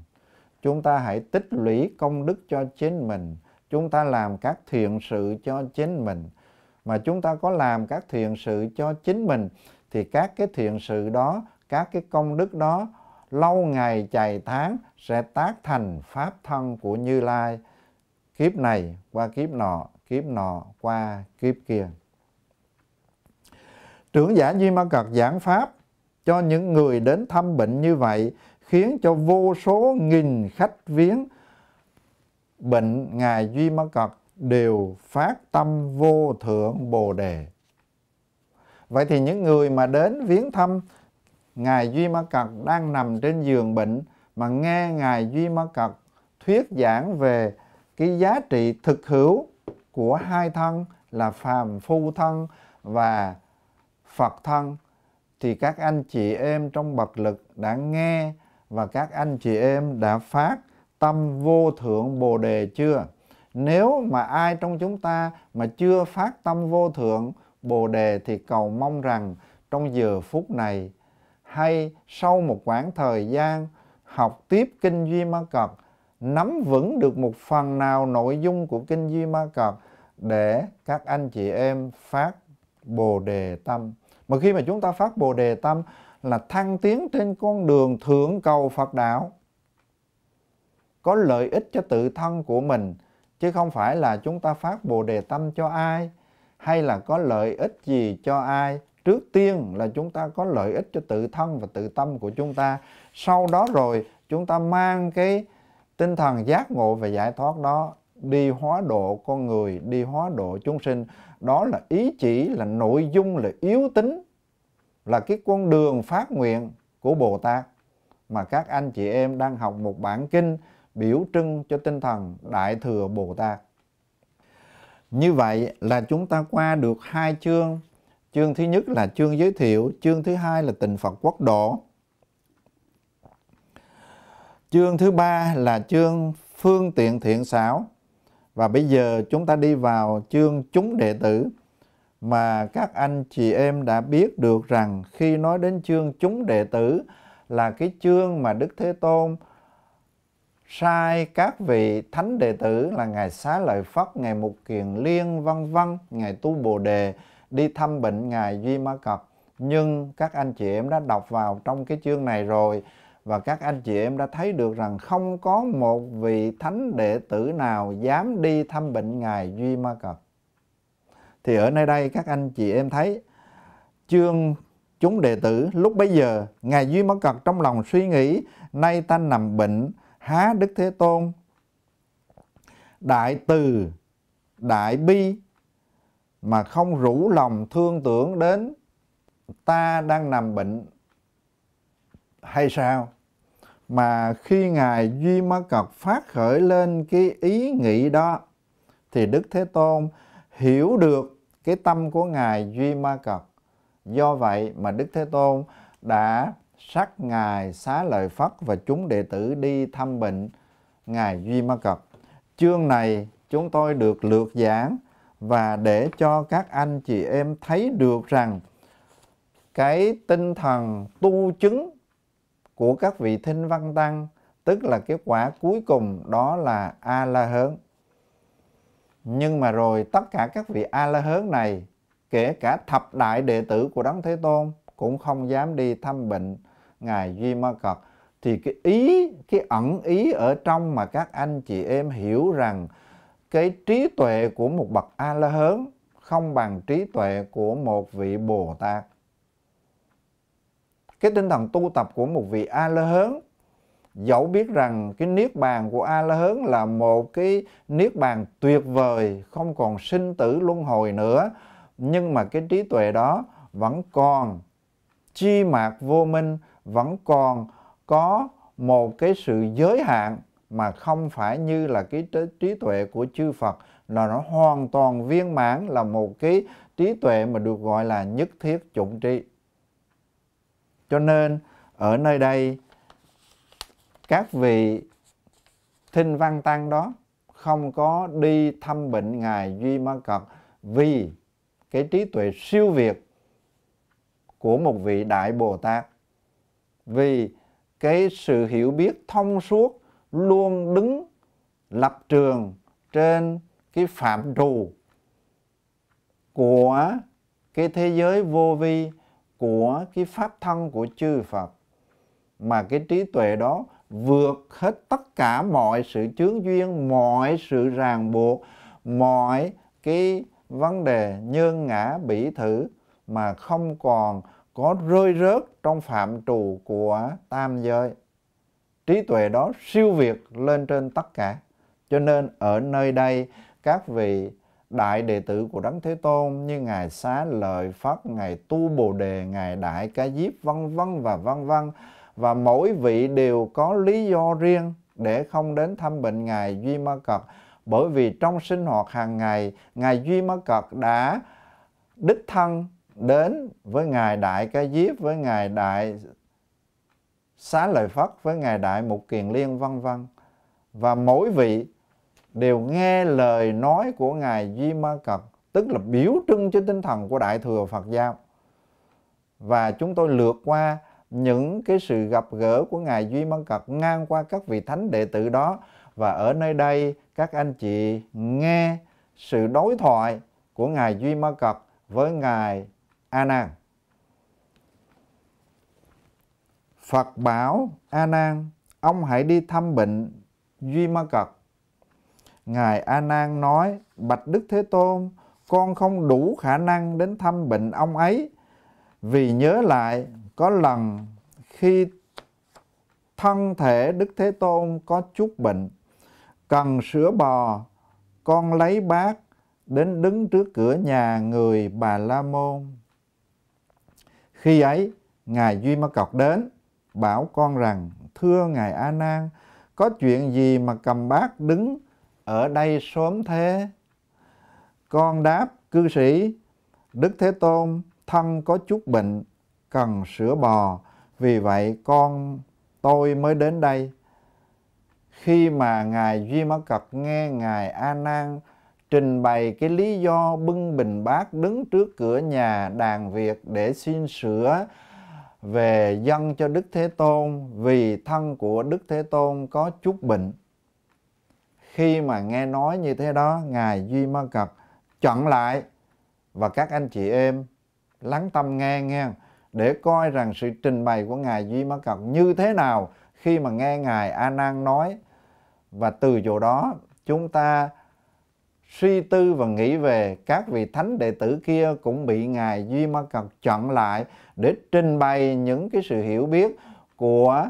Chúng ta hãy tích lũy công đức cho chính mình. Chúng ta làm các thiện sự cho chính mình. Mà chúng ta có làm các thiện sự cho chính mình thì các cái thiện sự đó, các cái công đức đó lâu ngày chày tháng sẽ tác thành pháp thân của Như Lai kiếp này qua kiếp nọ, kiếp nọ qua kiếp kia. Trưởng giả Duy Ma Cật giảng pháp cho những người đến thăm bệnh như vậy khiến cho vô số nghìn khách viếng bệnh Ngài Duy Ma Cật đều phát tâm vô thượng Bồ Đề. Vậy thì những người mà đến viếng thăm Ngài Duy Ma Cật đang nằm trên giường bệnh mà nghe Ngài Duy Ma Cật thuyết giảng về cái giá trị thực hữu của hai thân là phàm phu thân và Phật thân thì các anh chị em trong bậc lực đã nghe và các anh chị em đã phát tâm vô thượng Bồ đề chưa? Nếu mà ai trong chúng ta mà chưa phát tâm vô thượng Bồ đề thì cầu mong rằng trong giờ phút này hay sau một quãng thời gian học tiếp kinh Duy Ma Cật, nắm vững được một phần nào nội dung của kinh Duy Ma Cật để các anh chị em phát Bồ đề tâm. Mà khi mà chúng ta phát Bồ đề tâm là thăng tiến trên con đường thượng cầu Phật đạo. Có lợi ích cho tự thân của mình chứ không phải là chúng ta phát Bồ đề tâm cho ai hay là có lợi ích gì cho ai trước tiên là chúng ta có lợi ích cho tự thân và tự tâm của chúng ta sau đó rồi chúng ta mang cái tinh thần giác ngộ và giải thoát đó đi hóa độ con người đi hóa độ chúng sinh đó là ý chỉ là nội dung là yếu tính là cái con đường phát nguyện của Bồ Tát mà các anh chị em đang học một bản kinh biểu trưng cho tinh thần Đại Thừa Bồ Tát. Như vậy là chúng ta qua được hai chương Chương thứ nhất là chương giới thiệu, chương thứ hai là tình Phật quốc độ. Chương thứ ba là chương phương tiện thiện xảo. Và bây giờ chúng ta đi vào chương chúng đệ tử mà các anh chị em đã biết được rằng khi nói đến chương chúng đệ tử là cái chương mà Đức Thế Tôn sai các vị thánh đệ tử là ngài xá lợi phất ngài mục kiền liên vân vân ngài tu bồ đề đi thăm bệnh ngài Duy Ma cật Nhưng các anh chị em đã đọc vào trong cái chương này rồi và các anh chị em đã thấy được rằng không có một vị thánh đệ tử nào dám đi thăm bệnh ngài Duy Ma cật Thì ở nơi đây các anh chị em thấy chương chúng đệ tử lúc bấy giờ ngài Duy Ma cật trong lòng suy nghĩ nay ta nằm bệnh há Đức Thế Tôn đại từ đại bi mà không rủ lòng thương tưởng đến ta đang nằm bệnh hay sao mà khi ngài duy ma cật phát khởi lên cái ý nghĩ đó thì đức thế tôn hiểu được cái tâm của ngài duy ma cật do vậy mà đức thế tôn đã sắc ngài xá lợi phất và chúng đệ tử đi thăm bệnh ngài duy ma cật chương này chúng tôi được lược giảng và để cho các anh chị em thấy được rằng cái tinh thần tu chứng của các vị thinh văn tăng tức là kết quả cuối cùng đó là a la hớn nhưng mà rồi tất cả các vị a la hớn này kể cả thập đại đệ tử của đấng thế tôn cũng không dám đi thăm bệnh ngài duy ma cật thì cái ý cái ẩn ý ở trong mà các anh chị em hiểu rằng cái trí tuệ của một bậc a la hán không bằng trí tuệ của một vị bồ tát cái tinh thần tu tập của một vị a la hán dẫu biết rằng cái niết bàn của a la hán là một cái niết bàn tuyệt vời không còn sinh tử luân hồi nữa nhưng mà cái trí tuệ đó vẫn còn chi mạc vô minh vẫn còn có một cái sự giới hạn mà không phải như là cái trí tuệ của chư Phật là nó hoàn toàn viên mãn là một cái trí tuệ mà được gọi là nhất thiết chủng trí. Cho nên ở nơi đây các vị thinh văn tăng đó không có đi thăm bệnh ngài Duy Ma Cật vì cái trí tuệ siêu việt của một vị đại Bồ Tát. Vì cái sự hiểu biết thông suốt luôn đứng lập trường trên cái phạm trù của cái thế giới vô vi của cái pháp thân của chư Phật mà cái trí tuệ đó vượt hết tất cả mọi sự chướng duyên, mọi sự ràng buộc, mọi cái vấn đề nhân ngã bỉ thử mà không còn có rơi rớt trong phạm trù của tam giới trí tuệ đó siêu việt lên trên tất cả. Cho nên ở nơi đây các vị đại đệ tử của Đấng Thế Tôn như Ngài Xá Lợi Phất, Ngài Tu Bồ Đề, Ngài Đại Ca Diếp vân vân và vân vân và mỗi vị đều có lý do riêng để không đến thăm bệnh Ngài Duy Ma Cật bởi vì trong sinh hoạt hàng ngày Ngài Duy Ma Cật đã đích thân đến với Ngài Đại Ca Diếp, với Ngài Đại xá lợi Phất với Ngài Đại Mục Kiền Liên vân vân Và mỗi vị đều nghe lời nói của Ngài Duy Ma Cật, tức là biểu trưng cho tinh thần của Đại Thừa Phật Giáo. Và chúng tôi lượt qua những cái sự gặp gỡ của Ngài Duy Ma Cật ngang qua các vị thánh đệ tử đó. Và ở nơi đây các anh chị nghe sự đối thoại của Ngài Duy Ma Cật với Ngài A Nan. Phật bảo A Nan, ông hãy đi thăm bệnh Duy Ma Cật. Ngài A Nan nói: Bạch Đức Thế Tôn, con không đủ khả năng đến thăm bệnh ông ấy vì nhớ lại có lần khi thân thể Đức Thế Tôn có chút bệnh, cần sữa bò, con lấy bát đến đứng trước cửa nhà người Bà La Môn. Khi ấy, Ngài Duy Ma Cọc đến, bảo con rằng thưa ngài a nan có chuyện gì mà cầm bát đứng ở đây sớm thế con đáp cư sĩ đức thế tôn thân có chút bệnh cần sữa bò vì vậy con tôi mới đến đây khi mà ngài duy mã cật nghe ngài a nan trình bày cái lý do bưng bình bát đứng trước cửa nhà đàn việt để xin sữa về dân cho Đức Thế Tôn vì thân của Đức Thế Tôn có chút bệnh. Khi mà nghe nói như thế đó, Ngài Duy Ma Cật chọn lại và các anh chị em lắng tâm nghe nghe để coi rằng sự trình bày của Ngài Duy Ma Cật như thế nào khi mà nghe Ngài A Nan nói và từ chỗ đó chúng ta suy tư và nghĩ về các vị thánh đệ tử kia cũng bị ngài Duy Ma Cật chọn lại để trình bày những cái sự hiểu biết của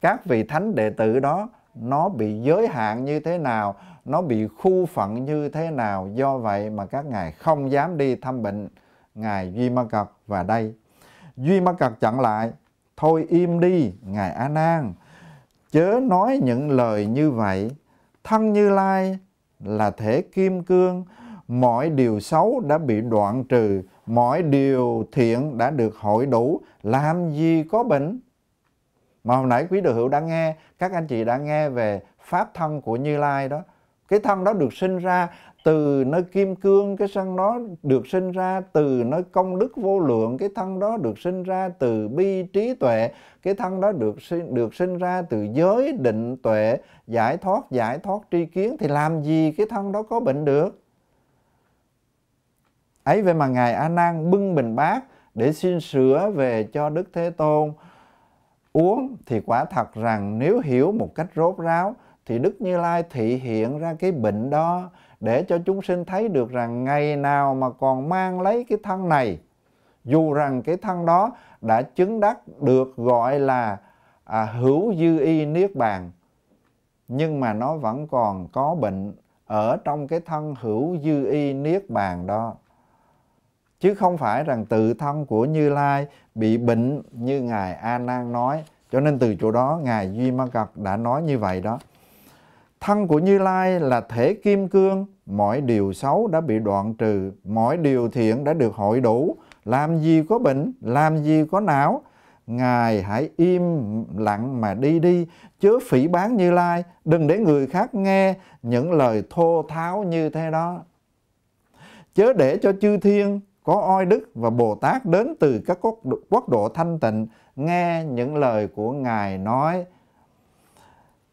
các vị thánh đệ tử đó nó bị giới hạn như thế nào, nó bị khu phận như thế nào. Do vậy mà các ngài không dám đi thăm bệnh ngài Duy Ma Cật và đây. Duy Ma Cật chặn lại, thôi im đi ngài A Nan, chớ nói những lời như vậy. Thân Như Lai là thể kim cương, mọi điều xấu đã bị đoạn trừ, mọi điều thiện đã được hội đủ, làm gì có bệnh. Mà hồi nãy quý đồ hữu đã nghe, các anh chị đã nghe về pháp thân của Như Lai đó. Cái thân đó được sinh ra từ nơi kim cương cái sân đó được sinh ra từ nơi công đức vô lượng cái thân đó được sinh ra từ bi trí tuệ cái thân đó được sinh được sinh ra từ giới định tuệ giải thoát giải thoát tri kiến thì làm gì cái thân đó có bệnh được ấy vậy mà ngài a nan bưng bình bát để xin sửa về cho đức thế tôn uống thì quả thật rằng nếu hiểu một cách rốt ráo thì đức như lai thị hiện ra cái bệnh đó để cho chúng sinh thấy được rằng ngày nào mà còn mang lấy cái thân này dù rằng cái thân đó đã chứng đắc được gọi là à, hữu dư y niết bàn nhưng mà nó vẫn còn có bệnh ở trong cái thân hữu dư y niết bàn đó chứ không phải rằng tự thân của Như Lai bị bệnh như ngài A Nan nói cho nên từ chỗ đó ngài Duy Ma Cật đã nói như vậy đó Thân của Như Lai là thể kim cương, mọi điều xấu đã bị đoạn trừ, mọi điều thiện đã được hội đủ. Làm gì có bệnh, làm gì có não. Ngài hãy im lặng mà đi đi, chớ phỉ bán Như Lai, đừng để người khác nghe những lời thô tháo như thế đó. Chớ để cho chư thiên có oi đức và Bồ Tát đến từ các quốc độ thanh tịnh nghe những lời của Ngài nói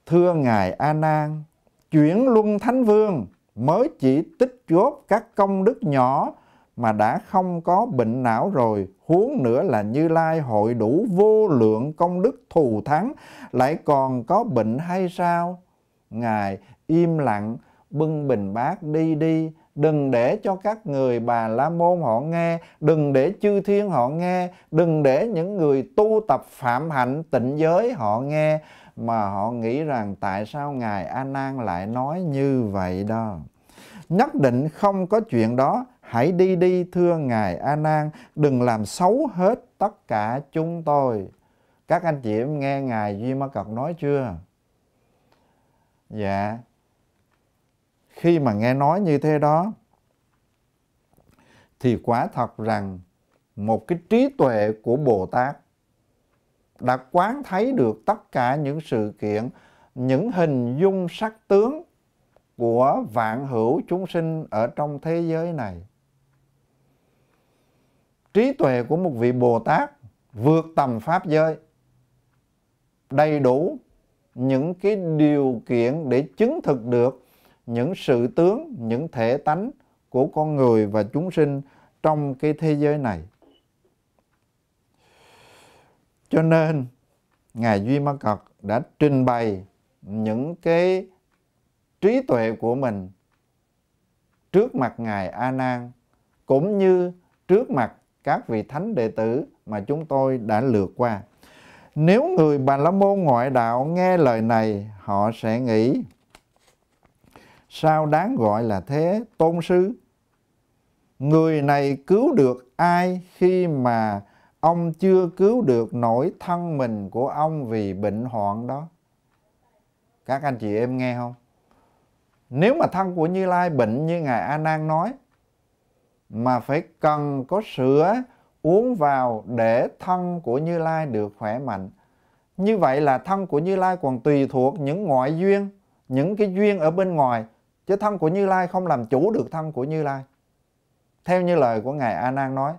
Thưa Ngài A Nan, chuyển luân thánh vương mới chỉ tích chốt các công đức nhỏ mà đã không có bệnh não rồi, huống nữa là Như Lai hội đủ vô lượng công đức thù thắng, lại còn có bệnh hay sao? Ngài im lặng, bưng bình bát đi đi, đừng để cho các người bà la môn họ nghe đừng để chư thiên họ nghe đừng để những người tu tập phạm hạnh tịnh giới họ nghe mà họ nghĩ rằng tại sao ngài A Nan lại nói như vậy đó. Nhất định không có chuyện đó, hãy đi đi thưa ngài A Nan, đừng làm xấu hết tất cả chúng tôi. Các anh chị em nghe ngài Duy Ma Cật nói chưa? Dạ. Khi mà nghe nói như thế đó thì quả thật rằng một cái trí tuệ của Bồ Tát đã quán thấy được tất cả những sự kiện, những hình dung sắc tướng của vạn hữu chúng sinh ở trong thế giới này. Trí tuệ của một vị Bồ Tát vượt tầm pháp giới, đầy đủ những cái điều kiện để chứng thực được những sự tướng, những thể tánh của con người và chúng sinh trong cái thế giới này. Cho nên Ngài Duy Ma Cật đã trình bày những cái trí tuệ của mình trước mặt Ngài A Nan cũng như trước mặt các vị thánh đệ tử mà chúng tôi đã lượt qua. Nếu người Bà La Môn ngoại đạo nghe lời này, họ sẽ nghĩ sao đáng gọi là thế tôn sư? Người này cứu được ai khi mà ông chưa cứu được nỗi thân mình của ông vì bệnh hoạn đó các anh chị em nghe không nếu mà thân của Như Lai bệnh như Ngài A Nan nói mà phải cần có sữa uống vào để thân của Như Lai được khỏe mạnh. Như vậy là thân của Như Lai còn tùy thuộc những ngoại duyên, những cái duyên ở bên ngoài chứ thân của Như Lai không làm chủ được thân của Như Lai. Theo như lời của Ngài A Nan nói,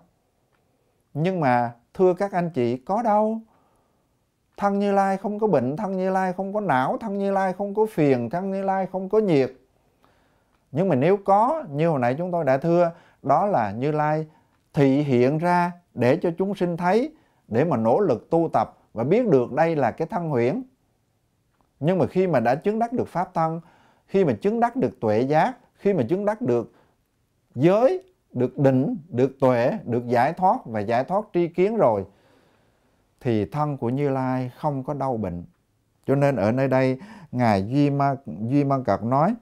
nhưng mà thưa các anh chị có đâu thân như lai không có bệnh thân như lai không có não thân như lai không có phiền thân như lai không có nhiệt nhưng mà nếu có như hồi nãy chúng tôi đã thưa đó là như lai thị hiện ra để cho chúng sinh thấy để mà nỗ lực tu tập và biết được đây là cái thân huyễn nhưng mà khi mà đã chứng đắc được pháp thân khi mà chứng đắc được tuệ giác khi mà chứng đắc được giới được định, được tuệ, được giải thoát và giải thoát tri kiến rồi thì thân của Như Lai không có đau bệnh. Cho nên ở nơi đây ngài Duy Ma Duy Ma Cật nói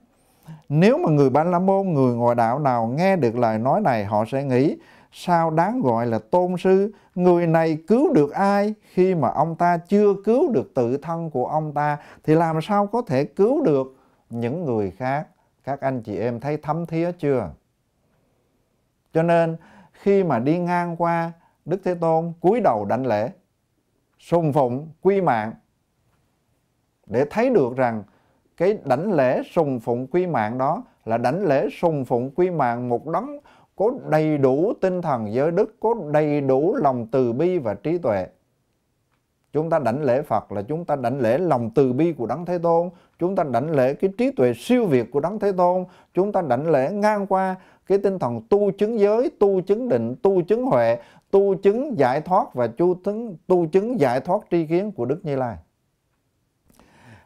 nếu mà người Ba La Môn, người ngoại đạo nào nghe được lời nói này họ sẽ nghĩ sao đáng gọi là tôn sư, người này cứu được ai khi mà ông ta chưa cứu được tự thân của ông ta thì làm sao có thể cứu được những người khác. Các anh chị em thấy thấm thía chưa? Cho nên khi mà đi ngang qua Đức Thế Tôn cúi đầu đảnh lễ, sùng phụng quy mạng để thấy được rằng cái đảnh lễ sùng phụng quy mạng đó là đảnh lễ sùng phụng quy mạng một đấng có đầy đủ tinh thần giới đức, có đầy đủ lòng từ bi và trí tuệ. Chúng ta đảnh lễ Phật là chúng ta đảnh lễ lòng từ bi của Đấng Thế Tôn, chúng ta đảnh lễ cái trí tuệ siêu việt của Đấng Thế Tôn, chúng ta đảnh lễ ngang qua cái tinh thần tu chứng giới tu chứng định tu chứng huệ tu chứng giải thoát và chu chứng tu chứng giải thoát tri kiến của đức như lai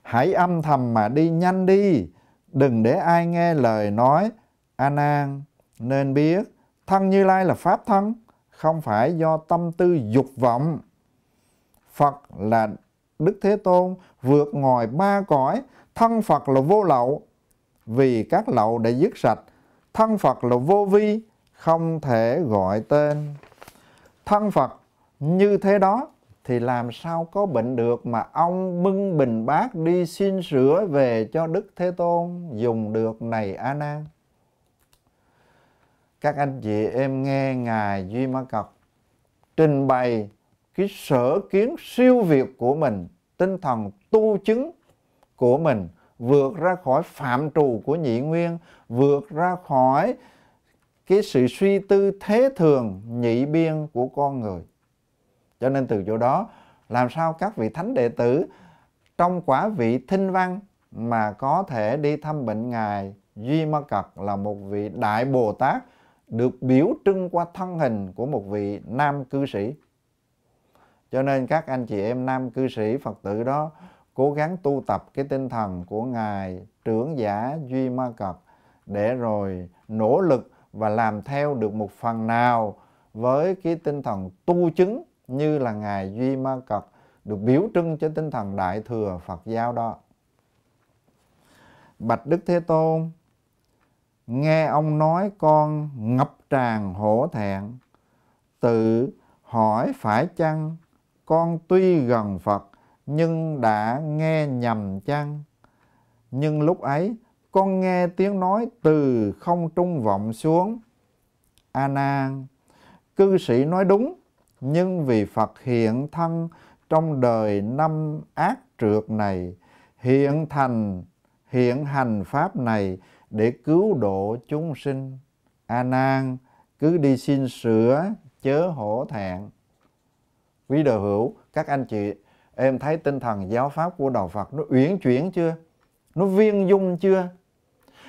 hãy âm thầm mà đi nhanh đi đừng để ai nghe lời nói a nan nên biết thân như lai là pháp thân không phải do tâm tư dục vọng phật là đức thế tôn vượt ngoài ba cõi thân phật là vô lậu vì các lậu đã dứt sạch thân Phật là vô vi không thể gọi tên thân Phật như thế đó thì làm sao có bệnh được mà ông bưng bình bát đi xin sửa về cho Đức Thế Tôn dùng được này A Nan. Các anh chị em nghe ngài Duy Ma Cọc trình bày cái sở kiến siêu việt của mình, tinh thần tu chứng của mình vượt ra khỏi phạm trù của nhị nguyên, vượt ra khỏi cái sự suy tư thế thường nhị biên của con người. Cho nên từ chỗ đó, làm sao các vị thánh đệ tử trong quả vị thinh văn mà có thể đi thăm bệnh ngài Duy Ma Cật là một vị đại Bồ Tát được biểu trưng qua thân hình của một vị nam cư sĩ. Cho nên các anh chị em nam cư sĩ Phật tử đó cố gắng tu tập cái tinh thần của ngài trưởng giả duy ma cật để rồi nỗ lực và làm theo được một phần nào với cái tinh thần tu chứng như là ngài duy ma cật được biểu trưng cho tinh thần đại thừa phật giáo đó bạch đức thế tôn nghe ông nói con ngập tràn hổ thẹn tự hỏi phải chăng con tuy gần phật nhưng đã nghe nhầm chăng? Nhưng lúc ấy, con nghe tiếng nói từ không trung vọng xuống. A nan, cư sĩ nói đúng, nhưng vì Phật hiện thân trong đời năm ác trượt này, hiện thành hiện hành pháp này để cứu độ chúng sinh. A nan, cứ đi xin sửa chớ hổ thẹn. Quý đồ hữu, các anh chị em thấy tinh thần giáo pháp của đạo Phật nó uyển chuyển chưa nó viên dung chưa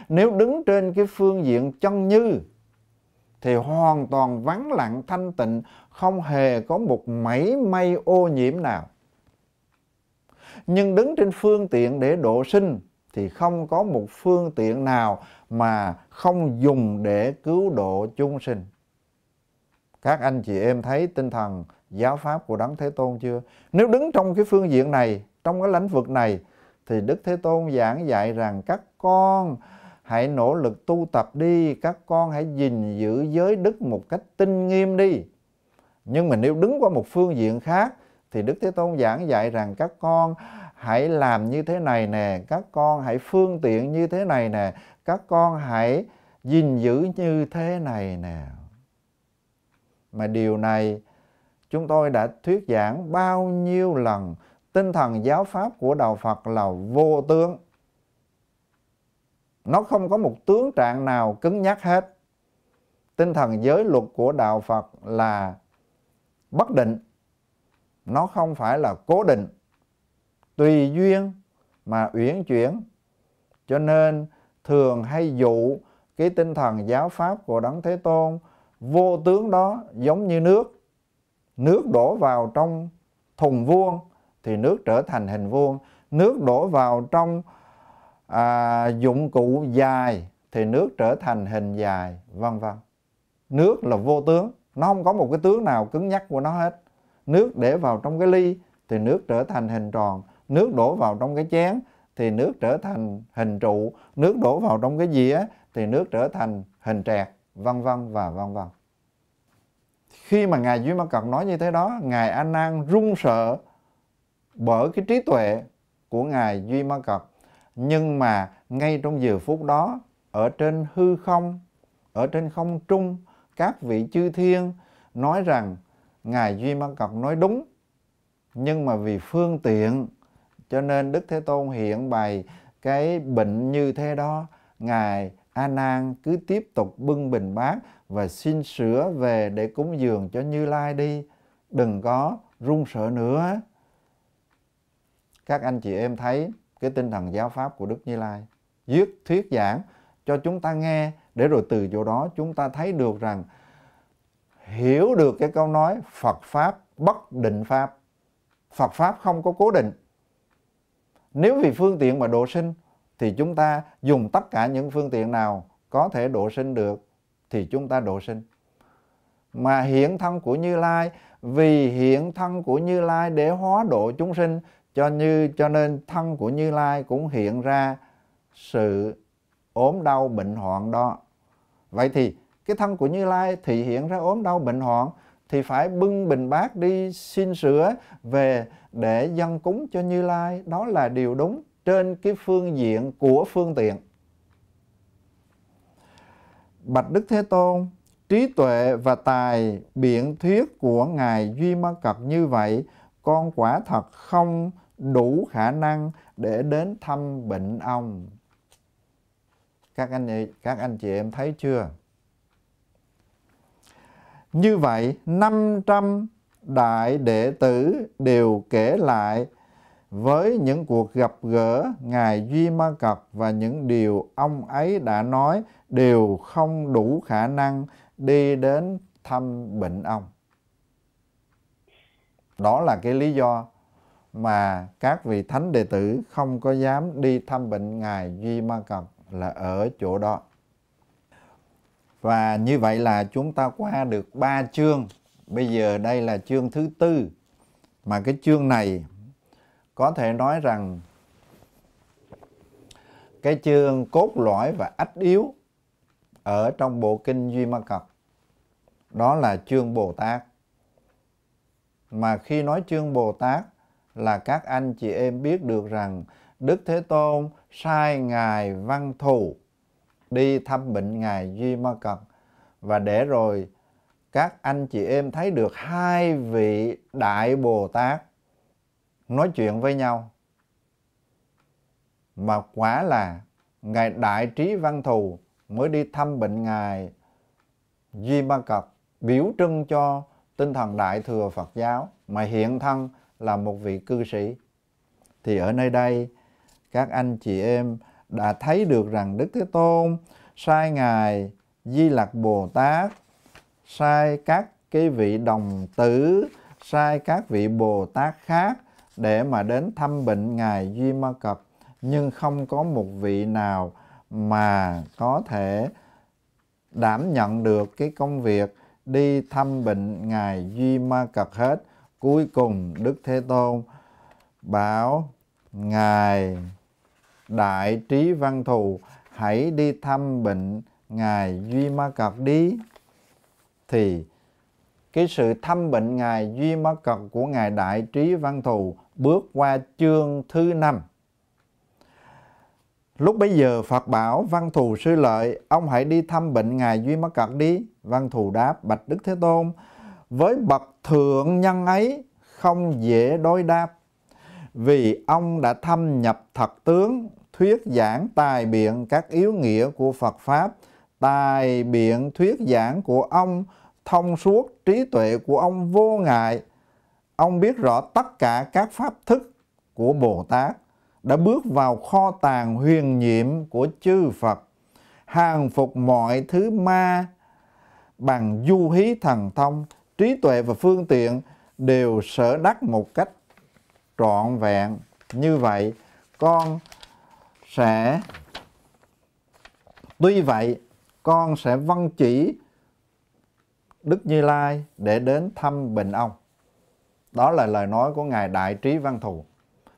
nếu đứng trên cái phương diện chân như thì hoàn toàn vắng lặng thanh tịnh không hề có một mảy may ô nhiễm nào nhưng đứng trên phương tiện để độ sinh thì không có một phương tiện nào mà không dùng để cứu độ chúng sinh các anh chị em thấy tinh thần giáo pháp của Đấng Thế Tôn chưa? Nếu đứng trong cái phương diện này, trong cái lãnh vực này thì Đức Thế Tôn giảng dạy rằng các con hãy nỗ lực tu tập đi, các con hãy gìn giữ giới đức một cách tinh nghiêm đi. Nhưng mà nếu đứng qua một phương diện khác thì Đức Thế Tôn giảng dạy rằng các con hãy làm như thế này nè, các con hãy phương tiện như thế này nè, các con hãy gìn giữ như thế này nè. Mà điều này chúng tôi đã thuyết giảng bao nhiêu lần tinh thần giáo pháp của đạo Phật là vô tướng. Nó không có một tướng trạng nào cứng nhắc hết. Tinh thần giới luật của đạo Phật là bất định. Nó không phải là cố định. Tùy duyên mà uyển chuyển. Cho nên thường hay dụ cái tinh thần giáo pháp của Đấng Thế Tôn vô tướng đó giống như nước Nước đổ vào trong thùng vuông thì nước trở thành hình vuông. Nước đổ vào trong à, dụng cụ dài thì nước trở thành hình dài, vân vân. Nước là vô tướng, nó không có một cái tướng nào cứng nhắc của nó hết. Nước để vào trong cái ly thì nước trở thành hình tròn, nước đổ vào trong cái chén thì nước trở thành hình trụ, nước đổ vào trong cái dĩa thì nước trở thành hình trẹt, vân vân và vân vân khi mà ngài Duy Ma Cật nói như thế đó ngài A Nan run sợ bởi cái trí tuệ của ngài Duy Ma Cật nhưng mà ngay trong giờ phút đó ở trên hư không ở trên không trung các vị chư thiên nói rằng ngài Duy Ma Cật nói đúng nhưng mà vì phương tiện cho nên Đức Thế Tôn hiện bày cái bệnh như thế đó ngài A Nan cứ tiếp tục bưng bình bát và xin sửa về để cúng dường cho Như Lai đi, đừng có run sợ nữa. Các anh chị em thấy cái tinh thần giáo pháp của Đức Như Lai dứt thuyết giảng cho chúng ta nghe để rồi từ chỗ đó chúng ta thấy được rằng hiểu được cái câu nói Phật pháp bất định pháp. Phật pháp không có cố định. Nếu vì phương tiện mà độ sinh thì chúng ta dùng tất cả những phương tiện nào có thể độ sinh được thì chúng ta độ sinh mà hiện thân của Như Lai vì hiện thân của Như Lai để hóa độ chúng sinh cho như cho nên thân của Như Lai cũng hiện ra sự ốm đau bệnh hoạn đó vậy thì cái thân của Như Lai thì hiện ra ốm đau bệnh hoạn thì phải bưng bình bát đi xin sữa về để dân cúng cho Như Lai đó là điều đúng trên cái phương diện của phương tiện Bạch Đức Thế Tôn, trí tuệ và tài biện thuyết của Ngài Duy Ma Cật như vậy, con quả thật không đủ khả năng để đến thăm bệnh ông. Các anh các anh chị em thấy chưa? Như vậy, 500 đại đệ tử đều kể lại với những cuộc gặp gỡ Ngài Duy Ma Cật và những điều ông ấy đã nói đều không đủ khả năng đi đến thăm bệnh ông. Đó là cái lý do mà các vị thánh đệ tử không có dám đi thăm bệnh Ngài Duy Ma Cập là ở chỗ đó. Và như vậy là chúng ta qua được ba chương. Bây giờ đây là chương thứ tư. Mà cái chương này có thể nói rằng cái chương cốt lõi và ách yếu ở trong bộ kinh Duy Ma Cật. Đó là chương Bồ Tát. Mà khi nói chương Bồ Tát là các anh chị em biết được rằng Đức Thế Tôn sai Ngài Văn Thù đi thăm bệnh Ngài Duy Ma Cật và để rồi các anh chị em thấy được hai vị Đại Bồ Tát nói chuyện với nhau. Mà quả là Ngài Đại Trí Văn Thù mới đi thăm bệnh ngài Di Ma Cập biểu trưng cho tinh thần đại thừa Phật giáo mà hiện thân là một vị cư sĩ. Thì ở nơi đây các anh chị em đã thấy được rằng Đức Thế Tôn sai ngài Di Lặc Bồ Tát, sai các cái vị đồng tử, sai các vị Bồ Tát khác để mà đến thăm bệnh ngài Di Ma Cập nhưng không có một vị nào mà có thể đảm nhận được cái công việc đi thăm bệnh ngài Duy Ma Cật hết. Cuối cùng Đức Thế Tôn bảo ngài Đại Trí Văn Thù hãy đi thăm bệnh ngài Duy Ma Cật đi. Thì cái sự thăm bệnh ngài Duy Ma Cật của ngài Đại Trí Văn Thù bước qua chương thứ năm Lúc bấy giờ Phật bảo văn thù sư lợi, ông hãy đi thăm bệnh Ngài Duy Mắc Cật đi. Văn thù đáp, Bạch Đức Thế Tôn, với bậc thượng nhân ấy không dễ đối đáp. Vì ông đã thâm nhập thật tướng, thuyết giảng tài biện các yếu nghĩa của Phật Pháp, tài biện thuyết giảng của ông, thông suốt trí tuệ của ông vô ngại. Ông biết rõ tất cả các pháp thức của Bồ Tát đã bước vào kho tàng huyền nhiệm của chư Phật, hàng phục mọi thứ ma bằng du hí thần thông, trí tuệ và phương tiện đều sở đắc một cách trọn vẹn. Như vậy, con sẽ tuy vậy con sẽ văn vâng chỉ Đức Như Lai để đến thăm Bình Ông. Đó là lời nói của Ngài Đại Trí Văn Thù.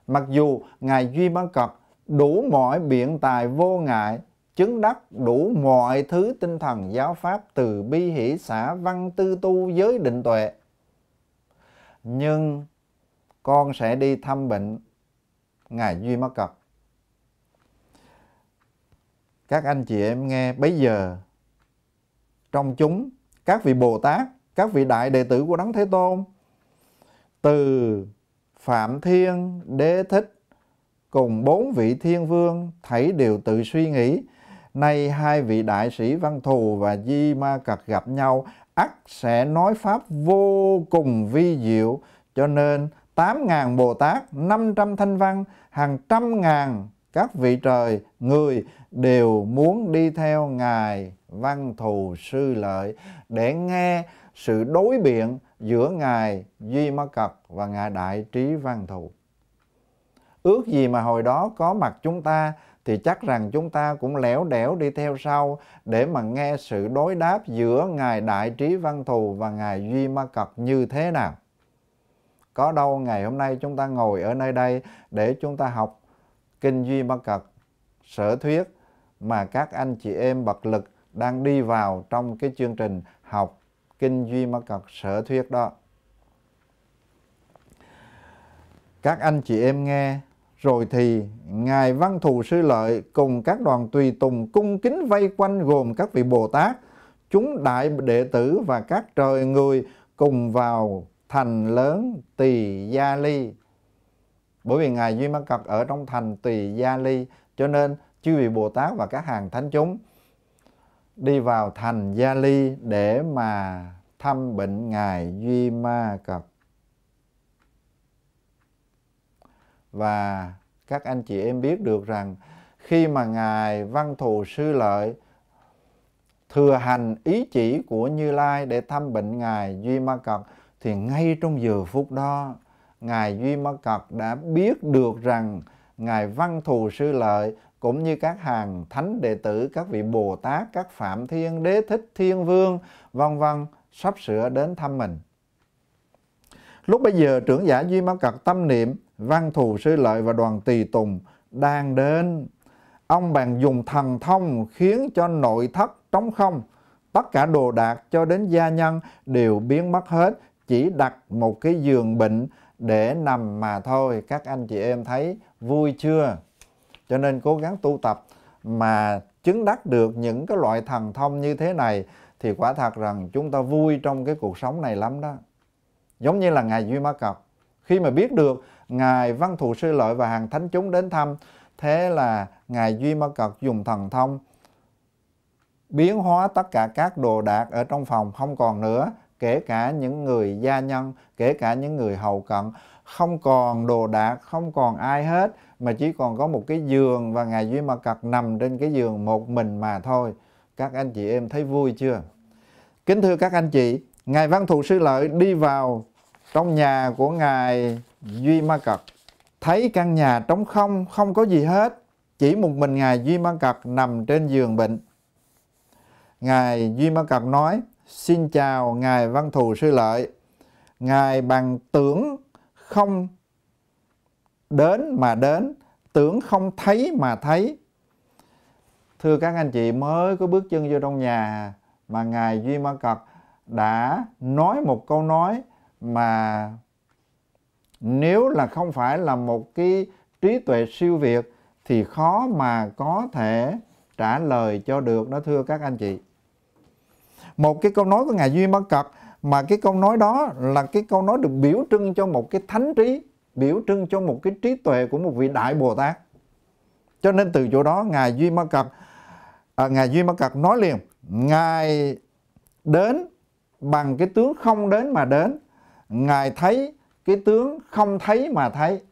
Mặc dù Ngài Duy Bán Cập đủ mọi biện tài vô ngại, chứng đắc đủ mọi thứ tinh thần giáo pháp từ bi hỷ xã văn tư tu giới định tuệ. Nhưng con sẽ đi thăm bệnh Ngài Duy Mắc Cập. Các anh chị em nghe bây giờ trong chúng các vị Bồ Tát, các vị đại đệ tử của Đấng Thế Tôn từ Phạm Thiên, Đế Thích cùng bốn vị thiên vương thấy đều tự suy nghĩ. Nay hai vị đại sĩ Văn Thù và Di Ma Cật gặp nhau, ắt sẽ nói pháp vô cùng vi diệu. Cho nên 8.000 Bồ Tát, 500 Thanh Văn, hàng trăm ngàn các vị trời, người đều muốn đi theo Ngài Văn Thù Sư Lợi để nghe sự đối biện giữa Ngài Duy Ma Cật và Ngài Đại Trí Văn Thù. Ước gì mà hồi đó có mặt chúng ta thì chắc rằng chúng ta cũng lẻo đẻo đi theo sau để mà nghe sự đối đáp giữa Ngài Đại Trí Văn Thù và Ngài Duy Ma Cật như thế nào. Có đâu ngày hôm nay chúng ta ngồi ở nơi đây để chúng ta học Kinh Duy Ma Cật, sở thuyết mà các anh chị em bậc lực đang đi vào trong cái chương trình học kinh duy mắc cật sở thuyết đó các anh chị em nghe rồi thì ngài văn thù sư lợi cùng các đoàn tùy tùng cung kính vây quanh gồm các vị bồ tát chúng đại đệ tử và các trời người cùng vào thành lớn tỳ gia ly bởi vì ngài duy mắc cật ở trong thành tỳ gia ly cho nên chư vị bồ tát và các hàng thánh chúng đi vào thành Gia Ly để mà thăm bệnh Ngài Duy Ma Cập. Và các anh chị em biết được rằng khi mà Ngài Văn Thù Sư Lợi thừa hành ý chỉ của Như Lai để thăm bệnh Ngài Duy Ma Cật thì ngay trong giờ phút đó Ngài Duy Ma Cật đã biết được rằng Ngài Văn Thù Sư Lợi cũng như các hàng thánh đệ tử, các vị Bồ Tát, các Phạm Thiên, Đế Thích, Thiên Vương, vân vân sắp sửa đến thăm mình. Lúc bây giờ trưởng giả Duy Mã Cật tâm niệm, văn thù sư lợi và đoàn tỳ tùng đang đến. Ông bàn dùng thần thông khiến cho nội thất trống không, tất cả đồ đạc cho đến gia nhân đều biến mất hết, chỉ đặt một cái giường bệnh để nằm mà thôi. Các anh chị em thấy vui chưa? cho nên cố gắng tu tập mà chứng đắc được những cái loại thần thông như thế này thì quả thật rằng chúng ta vui trong cái cuộc sống này lắm đó giống như là ngài duy ma cập khi mà biết được ngài văn thù sư lợi và hàng thánh chúng đến thăm thế là ngài duy ma cập dùng thần thông biến hóa tất cả các đồ đạc ở trong phòng không còn nữa kể cả những người gia nhân kể cả những người hầu cận không còn đồ đạc không còn ai hết mà chỉ còn có một cái giường và ngài duy ma cật nằm trên cái giường một mình mà thôi các anh chị em thấy vui chưa kính thưa các anh chị ngài văn thù sư lợi đi vào trong nhà của ngài duy ma cật thấy căn nhà trống không không có gì hết chỉ một mình ngài duy ma cật nằm trên giường bệnh ngài duy ma cật nói xin chào ngài văn thù sư lợi ngài bằng tưởng không đến mà đến tưởng không thấy mà thấy thưa các anh chị mới có bước chân vô trong nhà mà ngài duy ma cật đã nói một câu nói mà nếu là không phải là một cái trí tuệ siêu việt thì khó mà có thể trả lời cho được đó thưa các anh chị một cái câu nói của ngài duy ma cật mà cái câu nói đó là cái câu nói được biểu trưng cho một cái thánh trí biểu trưng cho một cái trí tuệ của một vị đại bồ tát cho nên từ chỗ đó ngài duy ma cập à, ngài duy ma cập nói liền ngài đến bằng cái tướng không đến mà đến ngài thấy cái tướng không thấy mà thấy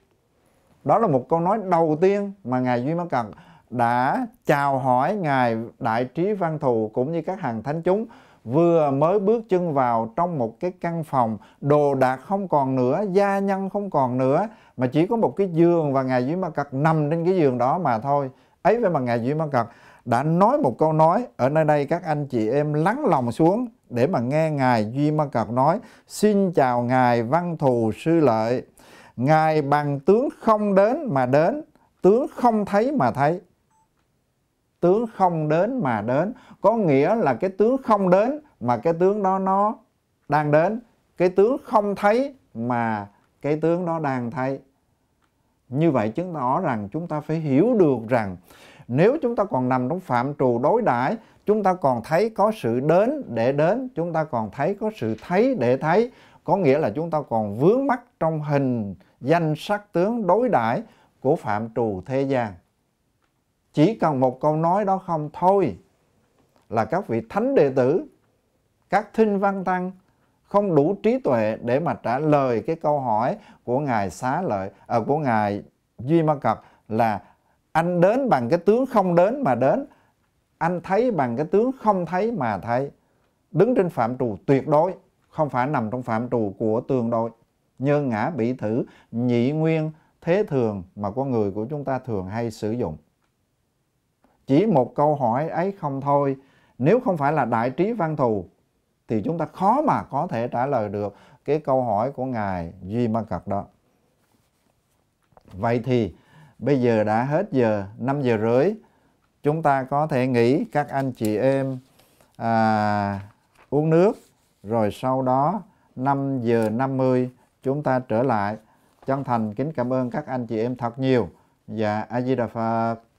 đó là một câu nói đầu tiên mà ngài duy ma cập đã chào hỏi ngài đại trí văn thù cũng như các hàng thánh chúng vừa mới bước chân vào trong một cái căn phòng đồ đạc không còn nữa gia nhân không còn nữa mà chỉ có một cái giường và ngài duy ma cật nằm trên cái giường đó mà thôi ấy vậy mà ngài duy ma cật đã nói một câu nói ở nơi đây các anh chị em lắng lòng xuống để mà nghe ngài duy ma cật nói xin chào ngài văn thù sư lợi ngài bằng tướng không đến mà đến tướng không thấy mà thấy tướng không đến mà đến có nghĩa là cái tướng không đến mà cái tướng đó nó đang đến cái tướng không thấy mà cái tướng đó đang thấy như vậy chứng tỏ rằng chúng ta phải hiểu được rằng nếu chúng ta còn nằm trong phạm trù đối đãi chúng ta còn thấy có sự đến để đến chúng ta còn thấy có sự thấy để thấy có nghĩa là chúng ta còn vướng mắc trong hình danh sắc tướng đối đãi của phạm trù thế gian chỉ cần một câu nói đó không thôi là các vị thánh đệ tử, các thinh văn tăng không đủ trí tuệ để mà trả lời cái câu hỏi của ngài xá lợi à, của ngài duy ma cật là anh đến bằng cái tướng không đến mà đến anh thấy bằng cái tướng không thấy mà thấy đứng trên phạm trù tuyệt đối không phải nằm trong phạm trù của tương đối nhân ngã bị thử nhị nguyên thế thường mà con người của chúng ta thường hay sử dụng chỉ một câu hỏi ấy không thôi, nếu không phải là đại trí văn thù thì chúng ta khó mà có thể trả lời được cái câu hỏi của ngài Duy Ma Cật đó. Vậy thì bây giờ đã hết giờ 5 giờ rưỡi chúng ta có thể nghỉ các anh chị em à, uống nước rồi sau đó 5 giờ 50 chúng ta trở lại chân thành kính cảm ơn các anh chị em thật nhiều và dạ, A Di Đà Phật